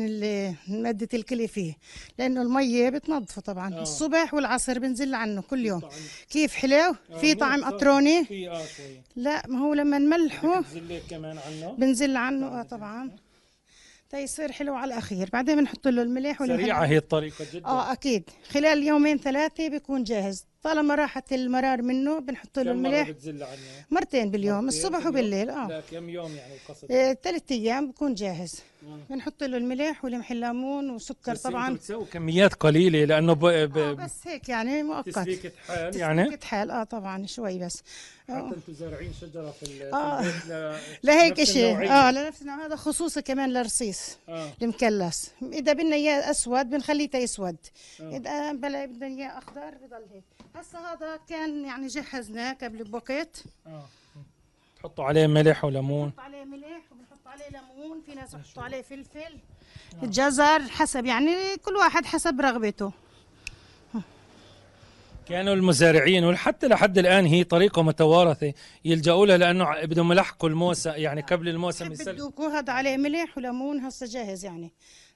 S6: ماده الكلي فيه لانه الميه بتنظفه طبعا آه. الصبح والعصر بنزل عنه كل يوم طعم. كيف حلو آه في طعم قطروني آه لا ما هو لما نملحه
S5: كمان عنه
S6: بنزل عنه اه طبعا تيصير طيب، حلو على الاخير بعدين بنحط له الملح سريعه هي الطريقه جدا اه اكيد خلال يومين ثلاثه بيكون جاهز طالما راحت المرار منه بنحط له الملح مرتين باليوم الصبح وبالليل
S5: اه كم يوم يعني القصد؟
S6: ثلاث آه، ايام بكون جاهز بنحط له الملح ولمح الليمون وسكر بس طبعا بتسوي
S5: كميات قليله لانه ب... ب... آه
S6: بس هيك يعني مؤقت تسليكه حال يعني تسليكه حال اه طبعا شوي بس آه. حتى انتم زارعين شجره في اه ل... لهيك شيء اه لنفسنا هذا خصوصي كمان للرصيص آه. المكلس اذا بدنا اياه اسود بنخليه يسود آه. اذا بلا بدنا اياه اخضر بضل هيك هسه هذا كان يعني جهزناه قبل بوقت اه تحطوا عليه ملح وليمون بنحط عليه ملح وبنحط عليه ليمون في ناس يحطوا عليه فلفل آه. جزر حسب يعني كل واحد حسب رغبته
S5: كانوا المزارعين وحتى لحد الان هي طريقه متوارثه يلجأوا لها لانه بدهم يلحقوا الموسى يعني قبل الموسم يسلق
S6: بدكم هذا عليه ملح وليمون هسه جاهز يعني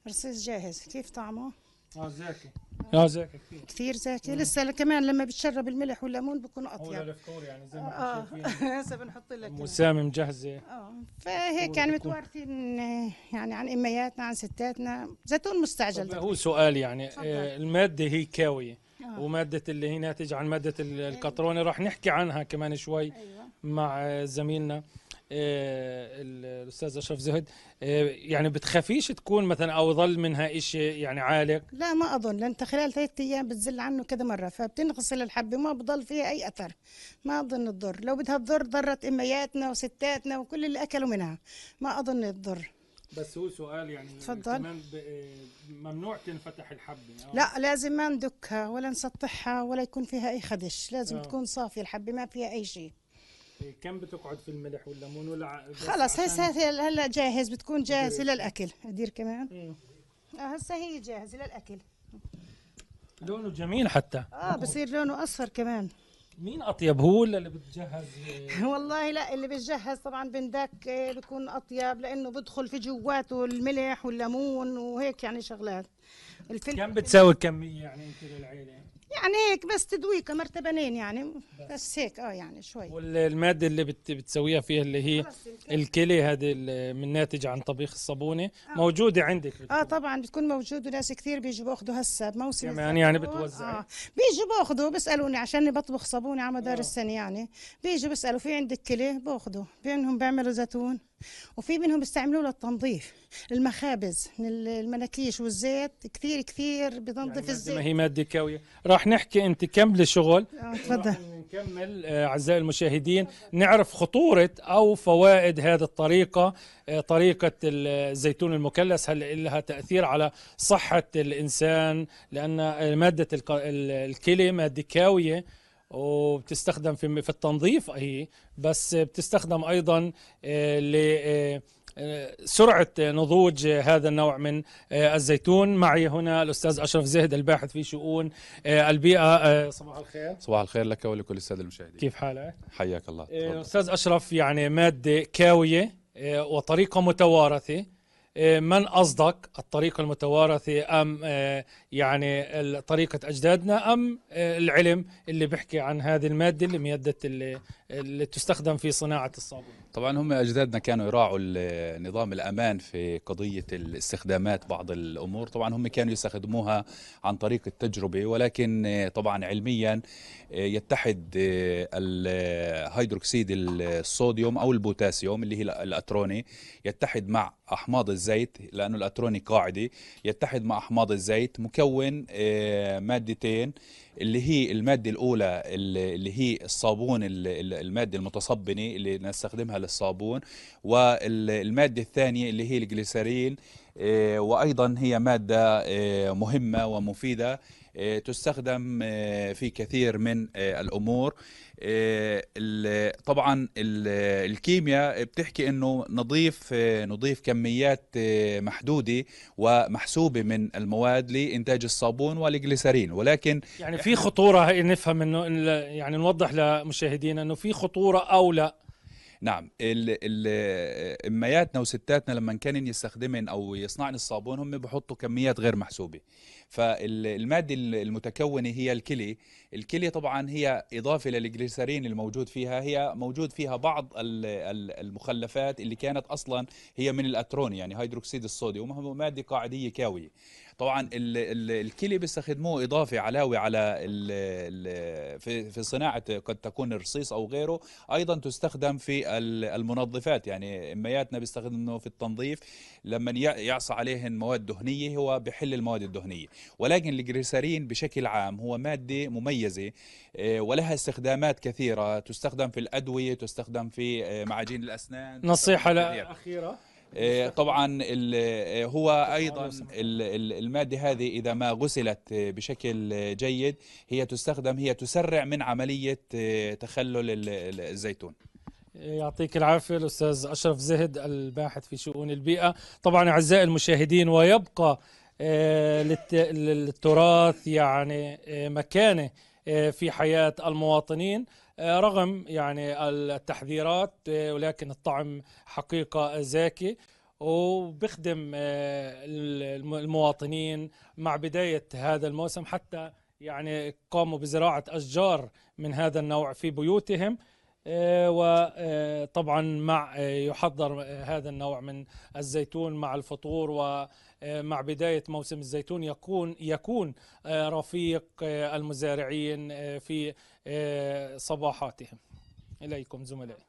S6: رصيص جاهز كيف طعمه؟ اه زاكي اه, آه، زاكي كثير كثير زاكي لسه كمان لما بتشرب الملح والليمون بكون اطيب اول الفطور يعني زي ما اه, آه، <laughs> هسه بنحط لك وسامي مجهزه اه فهيك يعني متوارثين آه، يعني عن امياتنا عن ستاتنا زيتون مستعجل هو
S5: سؤال يعني آه الماده هي كاويه آه. وماده اللي هي ناتجه عن ماده إيه. القطرونه رح نحكي عنها كمان شوي أيوة. مع زميلنا آه، الاستاذ اشرف زهد آه، يعني بتخافيش تكون مثلا او يظل منها شيء يعني عالق
S6: لا ما اظن لانت خلال ثلاث ايام بتزل عنه كذا مره فبتنغسل الحبه ما بضل فيها اي اثر ما اظن تضر لو بدها تضر ضرت امياتنا وستاتنا وكل اللي اكلوا منها ما اظن تضر
S5: بس هو سؤال يعني تفضل ممنوع تنفتح الحبه يعني. لا لازم ما
S6: ندكها ولا نسطحها ولا يكون فيها اي خدش لازم أوه. تكون صافيه الحبه ما فيها اي شيء
S5: كم بتقعد في الملح والليمون ولا خلص هسه
S6: هلا جاهز بتكون جاهزه للاكل ادير كمان إيه. آه، هسه هي جاهزه للاكل
S5: لونه جميل حتى
S6: اه بصير لونه اصفر كمان
S5: مين اطيب هو ولا اللي
S6: بتجهز <laughs> والله لا اللي بتجهز طبعا بندك آه، بيكون اطيب لانه بدخل في جواته الملح والليمون وهيك يعني شغلات الفلفل كم بتساوي
S5: الكميه يعني انت
S6: للعيله يعني هيك بس تدويكة مرتبنين يعني بس هيك اه يعني شوي
S5: والماده اللي بت بتسويها فيها اللي هي الكلي هذه من ناتج عن طبيخ الصابونه آه. موجوده عندك بتكون.
S6: اه طبعا بتكون موجوده ناس كثير بيجوا باخذوا هسه بموسم كمان يعني بتوزع آه. بيجوا باخذوا بيسالوني عشان بطبخ صابونه على مدار آه. السنه يعني بيجوا بيسالوا في عندك كلي باخذه بينهم بيعملوا زيتون وفي منهم يستعملوه للتنظيف المخابز من المناكيش والزيت كثير كثير بتنظف يعني الزيت ما هي
S5: ماده كاويه راح نحكي انت كمل الشغل آه، تفضل نكمل آه، اعزائي المشاهدين نعرف خطوره او فوائد هذه الطريقه آه، طريقه الزيتون المكلس هل لها تاثير على صحه الانسان لان ماده الكلي ماده كاويه وبتستخدم في في التنظيف هي بس بتستخدم ايضا آه، ل آه، آه، سرعة نضوج هذا النوع من الزيتون معي هنا الأستاذ أشرف زهد الباحث في شؤون
S7: البيئة صباح الخير صباح الخير لك ولكل السادة المشاهدين كيف حالك؟ حياك الله
S5: أستاذ أشرف يعني مادة كاوية وطريقة متوارثة إيه، من أصدق الطريقة المتوارثة أم إيه، يعني طريقة أجدادنا أم إيه، العلم اللي بيحكي عن هذه المادة اللي ميدت اللي تستخدم في صناعة الصابون
S7: طبعا هم أجدادنا كانوا يراعوا نظام الأمان في قضية الاستخدامات بعض الأمور طبعا هم كانوا يستخدموها عن طريق التجربة ولكن آه، طبعا علميا آه، يتحد آه، الهيدروكسيد الصوديوم أو البوتاسيوم اللي هي الأتروني يتحد مع أحماض الزيت لأنه الأتروني قاعدي يتحد مع أحماض الزيت مكون مادتين اللي هي الماده الاولى اللي هي الصابون الماده المتصبنه اللي نستخدمها للصابون والماده الثانيه اللي هي الجليسرين آه، وايضا هي ماده آه، مهمه ومفيده آه، تستخدم آه، في كثير من آه، الامور طبعا الكيمياء بتحكي انه نضيف نضيف كميات محدوده ومحسوبه من المواد لانتاج الصابون والجليسرين ولكن يعني في خطوره نفهم انه يعني نوضح لمشاهدينا انه في خطوره او لا نعم امياتنا وستاتنا لما كانن يستخدمن او يصنعن الصابون هم بحطوا كميات غير محسوبه فالماده المتكونه هي الكلي الكلي طبعا هي اضافه للجليسرين الموجود فيها هي موجود فيها بعض المخلفات اللي كانت اصلا هي من الاترون يعني هيدروكسيد الصوديوم ماده قاعديه كاويه طبعا الكلي بيستخدموه اضافه علاوه على الـ في في صناعه قد تكون الرصيص او غيره ايضا تستخدم في المنظفات يعني امياتنا بيستخدموه في التنظيف لما يعصى عليهن مواد دهنيه هو بحل المواد الدهنيه ولكن الجليسرين بشكل عام هو ماده مميزه آه، ولها استخدامات كثيره تستخدم في الادويه تستخدم في آه، معاجين الاسنان نصيحه
S5: اخيره
S7: إيه، طبعا إيه، هو ايضا الماده هذه اذا ما غسلت بشكل جيد هي تستخدم هي تسرع من عمليه إيه، تخلل الزيتون
S5: يعطيك العافية الأستاذ أشرف زهد الباحث في شؤون البيئة طبعا أعزائي المشاهدين ويبقى للتراث يعني مكانه في حياة المواطنين آه، رغم يعني التحذيرات آه، ولكن الطعم حقيقة زاكي وبخدم آه، المواطنين مع بداية هذا الموسم حتى يعني قاموا بزراعة أشجار من هذا النوع في بيوتهم وطبعا مع يحضر هذا النوع من الزيتون مع الفطور و آه، مع بداية موسم الزيتون يكون يكون آه، رفيق آه، المزارعين في صباحاتهم إليكم زملائي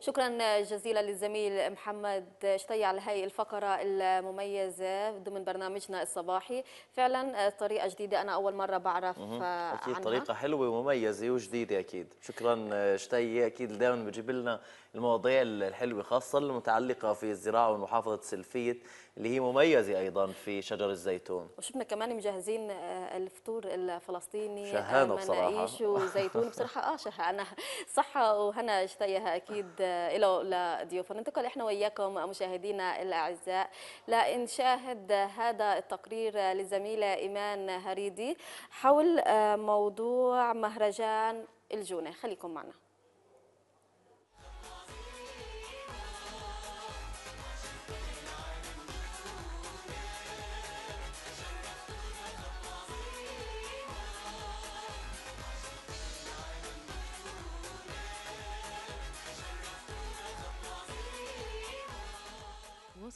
S2: شكرا جزيلا للزميل محمد شطي على هاي الفقرة المميزة ضمن برنامجنا الصباحي فعلا طريقة جديدة أنا أول مرة بعرف عنها أكيد عنها. طريقة
S3: حلوة ومميزة وجديدة أكيد شكرا شطي أكيد دائما بجيب لنا المواضيع الحلوه خاصه المتعلقه في الزراعه ومحافظه سلفيه اللي هي مميزه ايضا في شجر الزيتون
S2: وشفنا كمان مجهزين آه، الفطور الفلسطيني شهانه آه، بصراحه مناقيش وزيتون بصراحه اه شهانه <laughs> صحه وهنا اشتهيها اكيد له آه، لضيوفنا ننتقل احنا وياكم مشاهدينا الاعزاء لان هذا التقرير للزميله ايمان هريدي حول موضوع مهرجان الجونه خليكم معنا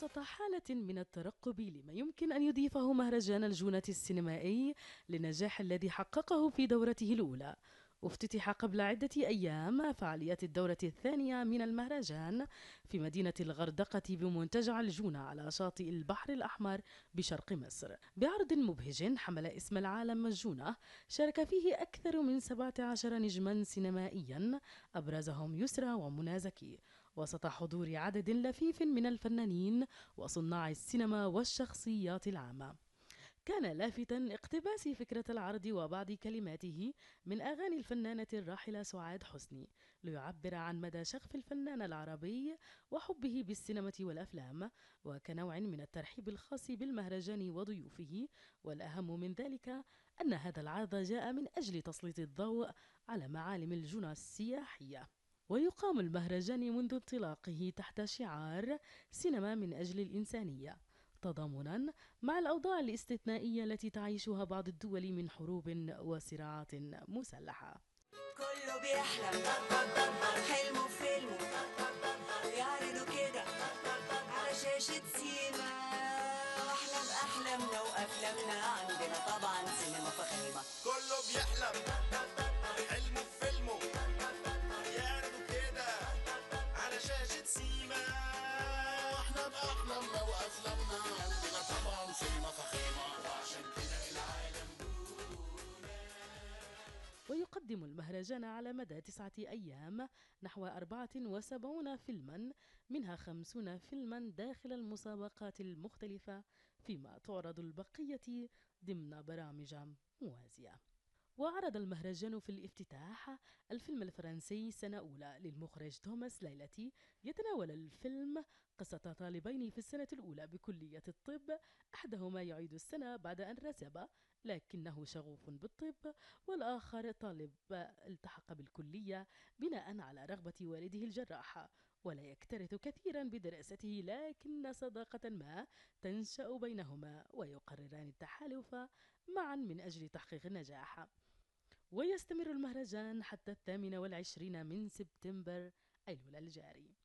S8: وسط حالة من الترقب لما يمكن أن يضيفه مهرجان الجونة السينمائي للنجاح الذي حققه في دورته الأولى افتتح قبل عدة أيام فعاليات الدورة الثانية من المهرجان في مدينة الغردقة بمنتجع الجونة على شاطئ البحر الأحمر بشرق مصر بعرض مبهج حمل اسم العالم الجونة شارك فيه أكثر من 17 نجما سينمائيا أبرزهم يسرى ومنى زكي وسط حضور عدد لفيف من الفنانين وصناع السينما والشخصيات العامة كان لافتا اقتباس فكرة العرض وبعض كلماته من أغاني الفنانة الراحلة سعاد حسني ليعبر عن مدى شغف الفنان العربي وحبه بالسينما والأفلام وكنوع من الترحيب الخاص بالمهرجان وضيوفه والأهم من ذلك أن هذا العرض جاء من أجل تسليط الضوء على معالم الجنى السياحية ويقام المهرجان منذ انطلاقه تحت شعار سينما من أجل الإنسانية تضامنا مع الأوضاع الاستثنائية التي تعيشها بعض الدول من حروب وصراعات مسلحة كله بيحلم
S2: حلمه فيلمه يعرضه كده على شاشة سيما أحلم أحلامنا وأفلامنا عندنا
S6: طبعا سينما فخيمة كله بيحلم حلمه
S8: جنى على مدى تسعة أيام نحو 74 فيلما منها 50 فيلما داخل المسابقات المختلفة فيما تعرض البقية ضمن برامج موازية وعرض المهرجان في الافتتاح الفيلم الفرنسي سنة أولى للمخرج توماس ليلتي يتناول الفيلم قصة طالبين في السنة الأولى بكلية الطب أحدهما يعيد السنة بعد أن رسب لكنه شغوف بالطب والآخر طالب التحق بالكلية بناء على رغبة والده الجراح ولا يكترث كثيرا بدراسته لكن صداقة ما تنشأ بينهما ويقرران التحالف معا من أجل تحقيق النجاح ويستمر المهرجان حتى الثامن والعشرين من سبتمبر أيلول الجاري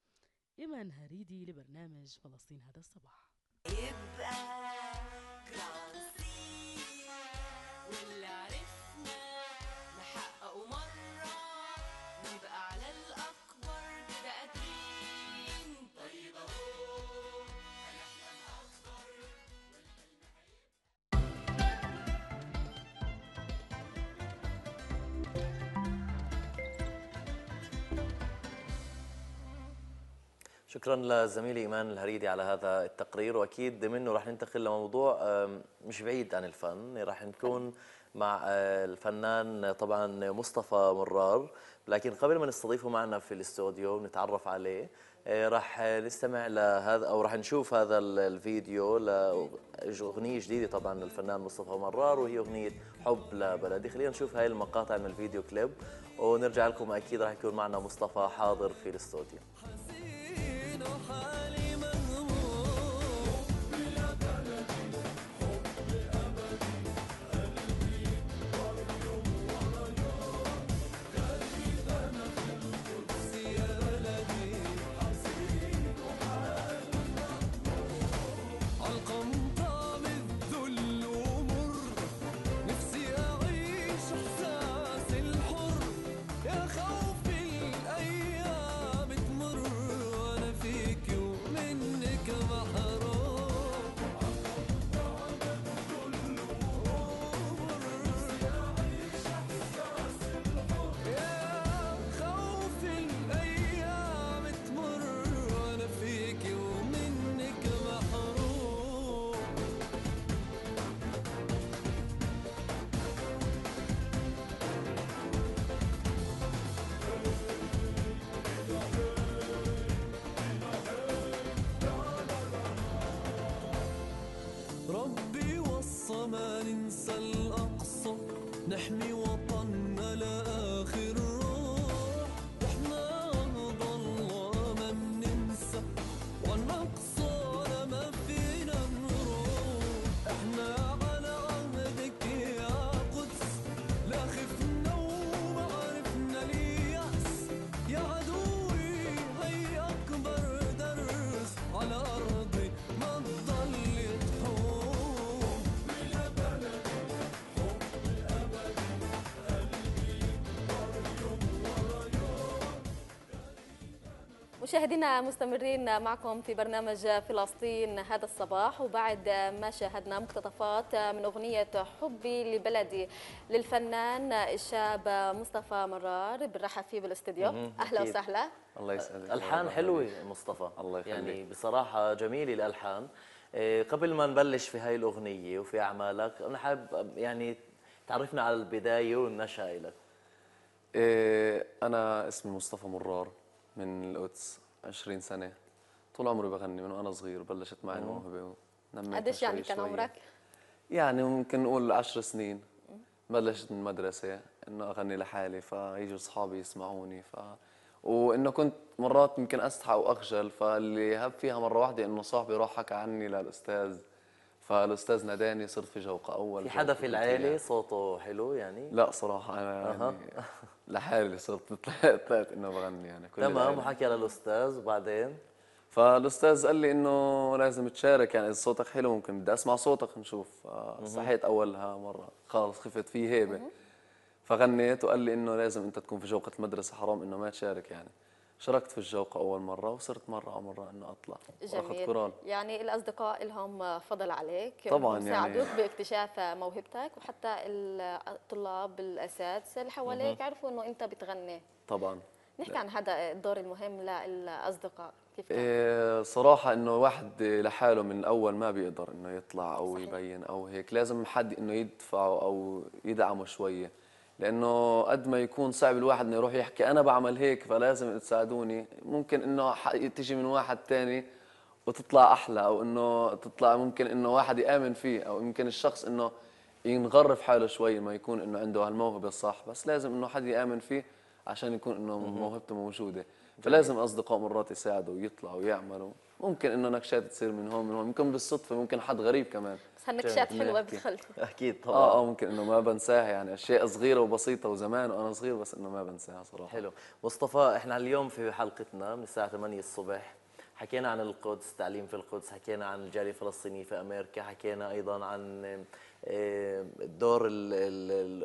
S8: إيمان هريدي لبرنامج فلسطين هذا الصباح يبقى Willare
S3: شكرا لزميلي ايمان الهريدي على هذا التقرير واكيد منه رح ننتقل لموضوع مش بعيد عن الفن رح نكون مع آه، الفنان طبعا مصطفى مرار لكن قبل ما نستضيفه معنا في الاستوديو ونتعرف عليه آه، راح نستمع لهذا او راح نشوف هذا الفيديو لاغنيه جديده طبعا للفنان مصطفى مرار وهي اغنيه حب لبلدي خلينا نشوف هاي المقاطع من الفيديو كليب ونرجع لكم اكيد راح يكون معنا مصطفى حاضر في الاستوديو
S9: خالي
S2: مشاهدينا مستمرين معكم في برنامج فلسطين هذا الصباح وبعد ما شاهدنا مقتطفات من أغنية حبي لبلدي للفنان الشاب مصطفى مرار بنرحب فيه بالاستديو
S8: أهلا وسهلا
S3: الله يسعدك ألحان حلوة مصطفى الله يخليك يعني بصراحة جميلة الألحان إيه، قبل ما نبلش في هاي الأغنية وفي أعمالك أنا حابب يعني تعرفنا على البداية والنشأة لك
S10: إيه، أنا اسمي مصطفى مرار من القدس 20 سنه طول عمري بغني من وانا صغير بلشت معي الموهبه ونميتها قديش يعني كان عمرك؟ يعني ممكن نقول 10 سنين أمم. بلشت من المدرسه انه اغني لحالي فيجوا اصحابي يسمعوني ف وانه كنت مرات يمكن استحى واخجل فاللي هب فيها مره واحده انه صاحبي راح حكى عني للاستاذ فالاستاذ ناداني صرت في جوقه اول في حدا في العائله
S3: صوته حلو يعني؟
S10: لا صراحه انا يعني <laughs> لحالي صرت طلعت <laughs> انه بغني انا يعني، كل تمام وحكي
S3: للاستاذ وبعدين
S10: فالاستاذ قال لي انه لازم تشارك يعني اذا صوتك حلو ممكن بدي اسمع صوتك نشوف آه، صحيت اولها مره خالص خفت في هيبه فغنيت وقال لي انه لازم انت تكون في جوقه المدرسه حرام انه ما تشارك يعني شاركت في الجوقة أول مرة وصرت مرة أو مرة أنه أطلع جميل كورال
S2: يعني الأصدقاء لهم فضل عليك طبعا ساعدوك يعني باكتشاف موهبتك وحتى الطلاب الأساتذة اللي حواليك عرفوا أنه أنت بتغني طبعا نحكي عن هذا الدور المهم للأصدقاء كيف كان؟
S10: إيه صراحة أنه واحد لحاله من الأول ما بيقدر أنه يطلع أو صحيح. يبين أو هيك لازم حد أنه يدفعه أو يدعمه شوية لانه قد ما يكون صعب الواحد انه يروح يحكي انا بعمل هيك فلازم تساعدوني ممكن انه تيجي من واحد ثاني وتطلع احلى او انه تطلع ممكن انه واحد يامن فيه او يمكن الشخص انه ينغر في حاله شوي ما يكون انه عنده هالموهبه الصح بس لازم انه حد يامن فيه عشان يكون انه موهبته موجوده فلازم اصدقاء مرات يساعدوا ويطلعوا ويعملوا ممكن انه نكشات تصير من هون من هون ممكن بالصدفه ممكن حد غريب كمان بس هالنكشات حلوه بتخلفي اكيد آه، طبعا اه اه ممكن انه ما بنساها يعني اشياء صغيره وبسيطه وزمان وانا صغير بس انه ما بنساها صراحه حلو
S3: مصطفى احنا اليوم في حلقتنا من الساعه 8 الصبح حكينا عن القدس التعليم في القدس حكينا عن الجاليه الفلسطينيه في امريكا حكينا ايضا عن آه، الدور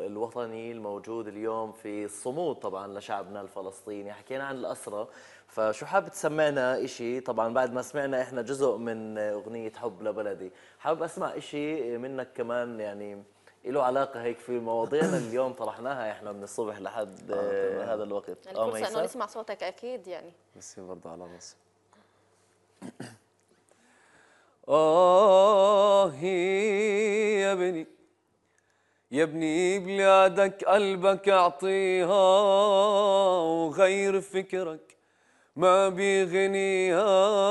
S3: الوطني الموجود اليوم في الصمود طبعا لشعبنا الفلسطيني حكينا عن الأسرة فشو حابب تسمعنا شيء طبعا بعد ما سمعنا إحنا جزء من أغنية حب لبلدي حابب أسمع شيء منك كمان يعني له علاقه هيك في مواضيعنا اليوم طرحناها احنا من الصبح لحد آه, آه، هذا الوقت يعني بس آه،
S2: انه نسمع صوتك اكيد يعني
S3: بس برضه على راسي
S9: <coughs> آه يا ابني يا ابني بلادك قلبك اعطيها وغير فكرك ما بيغنيها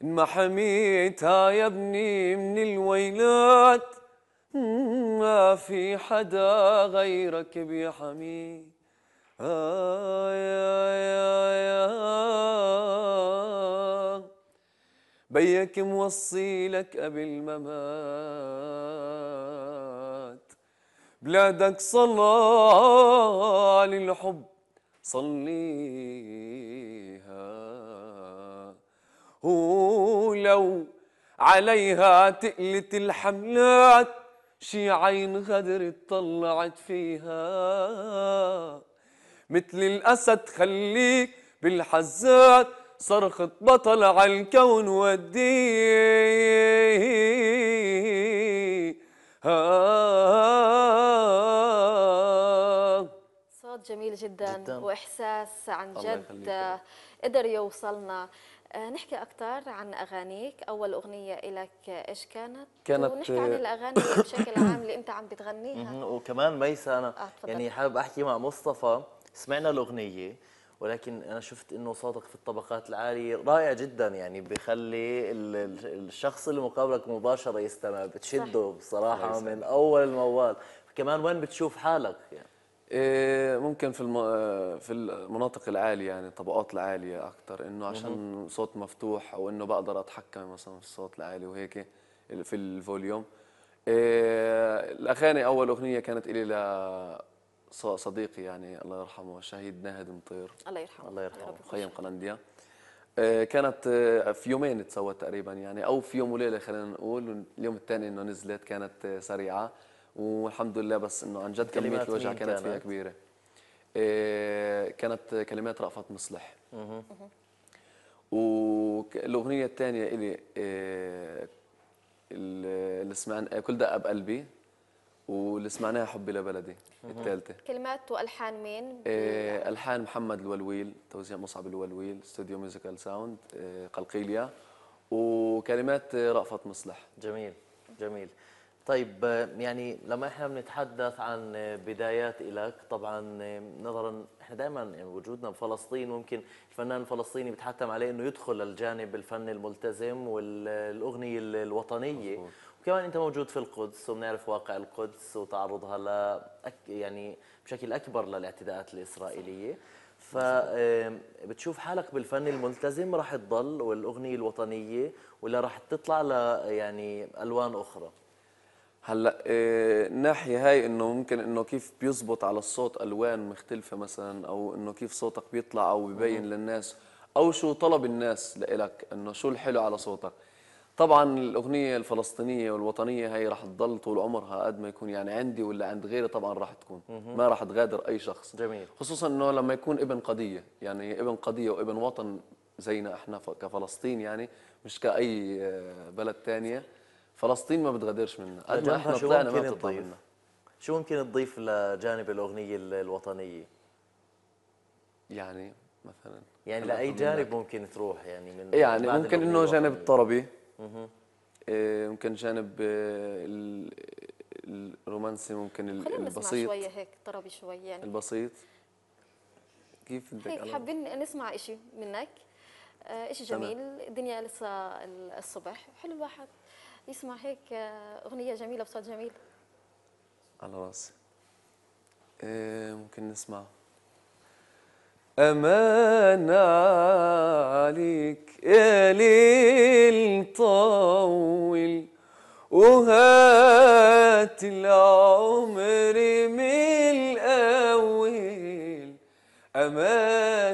S9: ما حميتها يا ابني من الويلات ما في حدا غيرك بيحمي آه يا يا يا بيك موصي لك قبل ما مات بلادك صلاه للحب صليها ولو عليها تقلت الحملات شي عين غدر اتطلعت فيها مثل الأسد خليك بالحزات صرخة بطل على الكون وديه
S2: صوت جميل جدا, جداً. واحساس عن جد قدر يوصلنا آه، نحكي أكثر عن أغانيك أول أغنية لك إيش كانت؟ كانت ونحكي عن آه، الأغاني <coughs> بشكل عام اللي أنت عم بتغنيها
S3: وكمان ميسة أنا آه، يعني حابب أحكي مع مصطفى سمعنا الأغنية ولكن أنا شفت إنه صوتك في الطبقات العالية رائع جدا يعني بخلي الشخص اللي مقابلك مباشرة يستمع
S10: بتشده بصراحة من
S3: أول الموال كمان وين بتشوف حالك يعني
S10: إيه، ممكن في الم... في المناطق العاليه يعني الطبقات العاليه اكثر انه عشان صوت مفتوح او انه بقدر اتحكم مثلا في الصوت العالي وهيك في الفوليوم إيه، الاغاني اول اغنيه كانت الي لصديقي يعني الله يرحمه الشهيد ناهد مطير الله يرحمه الله يرحمه مخيم قلنديا إيه، كانت في يومين تسوت تقريبا يعني او في يوم وليله خلينا نقول اليوم الثاني انه نزلت كانت سريعه والحمد لله بس انه عن جد كميه الوجع كانت فيها كبيره إيه كانت كلمات رأفت مصلح والاغنيه الثانيه الي إيه، اللي سمعنا إيه، كل دقه بقلبي واللي سمعناها حبي لبلدي الثالثه
S2: كلمات والحان مين؟
S10: إيه الحان محمد الولويل توزيع مصعب الولويل استوديو ميوزيكال ساوند إيه، قلقيليا وكلمات رأفت مصلح جميل
S3: جميل طيب يعني لما احنا بنتحدث عن بدايات إلك طبعا نظرا احنا دائما يعني وجودنا بفلسطين ممكن الفنان الفلسطيني بيتحتم عليه انه يدخل الجانب الفني الملتزم والاغنيه الوطنيه وكمان انت موجود في القدس وبنعرف واقع القدس وتعرضها ل يعني بشكل اكبر للاعتداءات الاسرائيليه فبتشوف حالك بالفن الملتزم راح تضل والاغنيه الوطنيه ولا راح تطلع ل يعني الوان
S10: اخرى هلا الناحيه آه، هاي انه ممكن انه كيف بيزبط على الصوت الوان مختلفه مثلا او انه كيف صوتك بيطلع او ببين للناس او شو طلب الناس لإلك انه شو الحلو على صوتك طبعا الاغنيه الفلسطينيه والوطنيه هي رح تضل طول عمرها قد ما يكون يعني عندي ولا عند غيري طبعا رح تكون ما رح تغادر اي شخص جميل خصوصا انه لما يكون ابن قضيه يعني ابن قضيه وابن وطن زينا احنا كفلسطين يعني مش كاي آه، بلد ثانيه فلسطين ما بتغادرش منا قد ما احنا طلعنا ما بتطلع منا شو ممكن تضيف لجانب الاغنيه الوطنيه يعني مثلا يعني لاي جانب ممكن تروح يعني من إيه، يعني ممكن انه جانب الطربي إيه، ممكن جانب آه، الرومانسي ممكن البسيط خلينا نسمع شويه
S2: هيك طربي شوي يعني
S10: البسيط كيف بدك هيك
S2: حابين نسمع شيء منك آه، شيء جميل الدنيا لسه الصبح حلو الواحد نسمع هيك آه، اغنيه جميله بصوت جميل
S10: على راسي إيه ممكن نسمع
S9: أمان عليك يا ليل طول وهات العمر من الأول أمان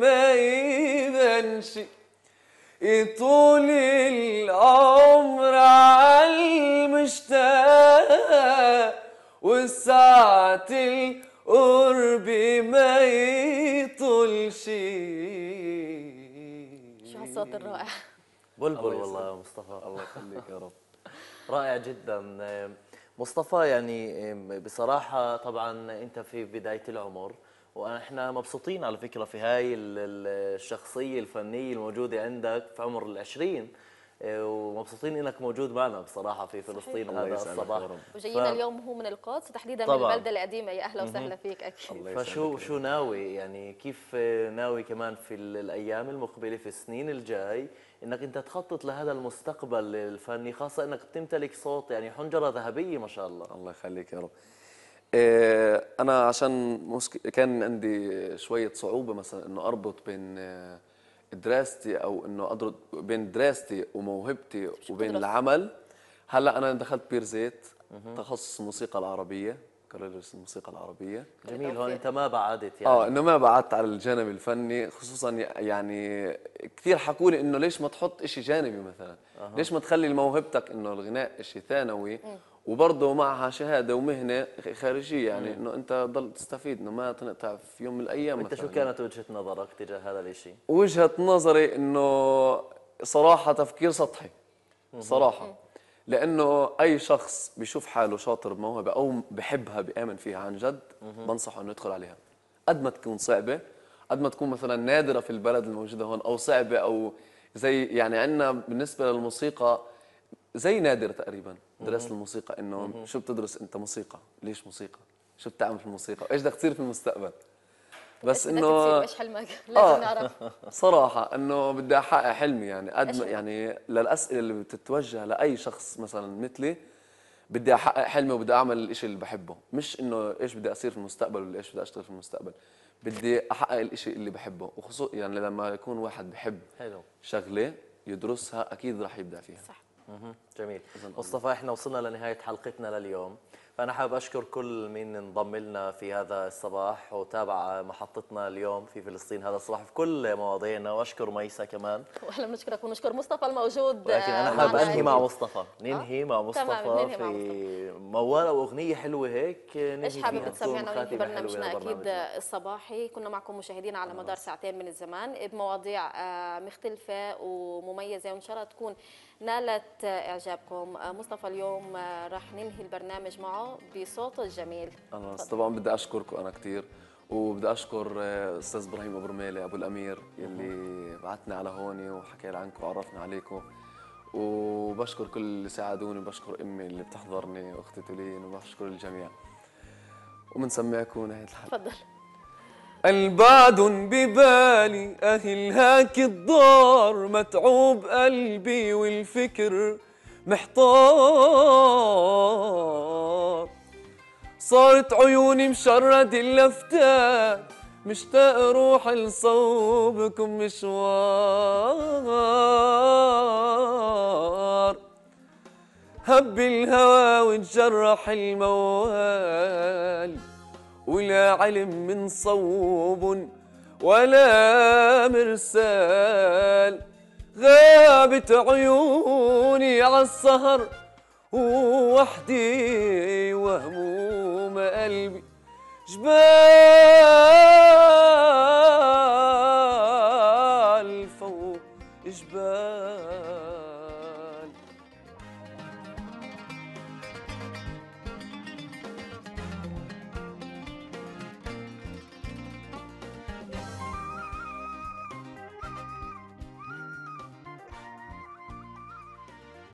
S9: ما يبانش طول العمر عالمشتاق والساعة القرب ما يطولش شو هالصوت
S8: الرائع بلبل والله يا مصطفى الله يخليك
S3: يا رب رائع جدا مصطفى يعني بصراحة طبعا أنت في بداية العمر واحنا مبسوطين على فكره في هاي الشخصيه الفنيه الموجوده عندك في عمر العشرين آه، ومبسوطين انك موجود معنا بصراحه في فلسطين صحيح. هذا الصباح وجينا ف...
S2: اليوم هو من القدس تحديدا طبعا. من البلده القديمه يا اهلا وسهلا فيك اكيد فشو
S3: شو ناوي يعني كيف آه، ناوي كمان في الايام المقبله في السنين الجاي انك انت تخطط لهذا المستقبل
S10: الفني خاصه انك
S3: بتمتلك صوت يعني حنجره ذهبيه ما شاء الله الله يخليك يا رب
S10: آه، انا عشان مسك... كان عندي شويه صعوبه مثلا انه اربط بين آه، دراستي او انه اضرب بين دراستي وموهبتي وبين العمل هلا انا دخلت بير زيت تخصص الموسيقى العربيه كاريرس الموسيقى العربيه جميل هون انت
S3: ما بعدت يعني اه انه
S10: ما بعدت على الجانب الفني خصوصا يعني كثير حكوا لي انه ليش ما تحط شيء جانبي مثلا أه. ليش ما تخلي موهبتك انه الغناء شيء ثانوي وبرضه معها شهاده ومهنه خارجيه يعني انه انت ضل تستفيد انه ما تنقطع في يوم من الايام انت شو كانت وجهه نظرك تجاه هذا الشيء؟ وجهه نظري انه صراحه تفكير سطحي صراحه لانه اي شخص بيشوف حاله شاطر بموهبه او بحبها بامن فيها عن جد بنصحه انه يدخل عليها قد ما تكون صعبه قد ما تكون مثلا نادره في البلد الموجوده هون او صعبه او زي يعني عندنا بالنسبه للموسيقى زي نادر تقريبا درس الموسيقى انه شو بتدرس انت موسيقى ليش موسيقى شو بتعمل في الموسيقى ايش بدك تصير في المستقبل بس انه ايش
S2: حلمك <laughs> لازم آه نعرف
S10: <laughs> صراحه انه بدي احقق حلمي يعني قد يعني للاسئله اللي بتتوجه لاي شخص مثلا مثلي بدي احقق حلمي وبدي اعمل الشيء اللي بحبه مش انه ايش بدي اصير في المستقبل ولا ايش بدي اشتغل في المستقبل بدي احقق الشيء اللي بحبه وخصوصا يعني لما يكون واحد بحب حلو شغله يدرسها اكيد راح يبدع فيها
S3: صح جميل مصطفى احنا وصلنا لنهايه حلقتنا لليوم فانا حابب اشكر كل من انضم لنا في هذا الصباح وتابع محطتنا اليوم في فلسطين هذا الصباح في كل مواضيعنا واشكر ميسا كمان
S2: <laughs> واحنا بنشكرك ونشكر مصطفى الموجود لكن انا حابب انهي مع
S3: مصطفى ننهي آه. مع مصطفى في موالة واغنيه حلوه هيك ننهي ايش حابب تسمعنا في برنامجنا اكيد
S2: الصباحي كنا معكم مشاهدينا على مدار ساعتين من الزمان بمواضيع آه، مختلفه ومميزه وان شاء الله تكون نالت اعجابكم مصطفى اليوم راح ننهي البرنامج معه بصوته
S8: الجميل
S10: انا طبعا بدي اشكركم انا كثير وبدي اشكر آه، استاذ ابراهيم ابو رميله ابو الامير يلي بعتنا على هون وحكى عنكم وعرفنا عليكم وبشكر كل اللي ساعدوني وبشكر امي اللي بتحضرني واختي تولين وبشكر الجميع وبنسمعكم نهايه الحلقه تفضل البعد ببالي
S9: أهلهاك الدار متعوب قلبي والفكر محتار صارت عيوني مشرد اللفتات مشتاق روح لصوبكم مشوار هب الهوى وتجرح الموال ولا علم من صوب ولا مرسال غابت عيوني عالسهر ووحدي وهموم قلبي جبال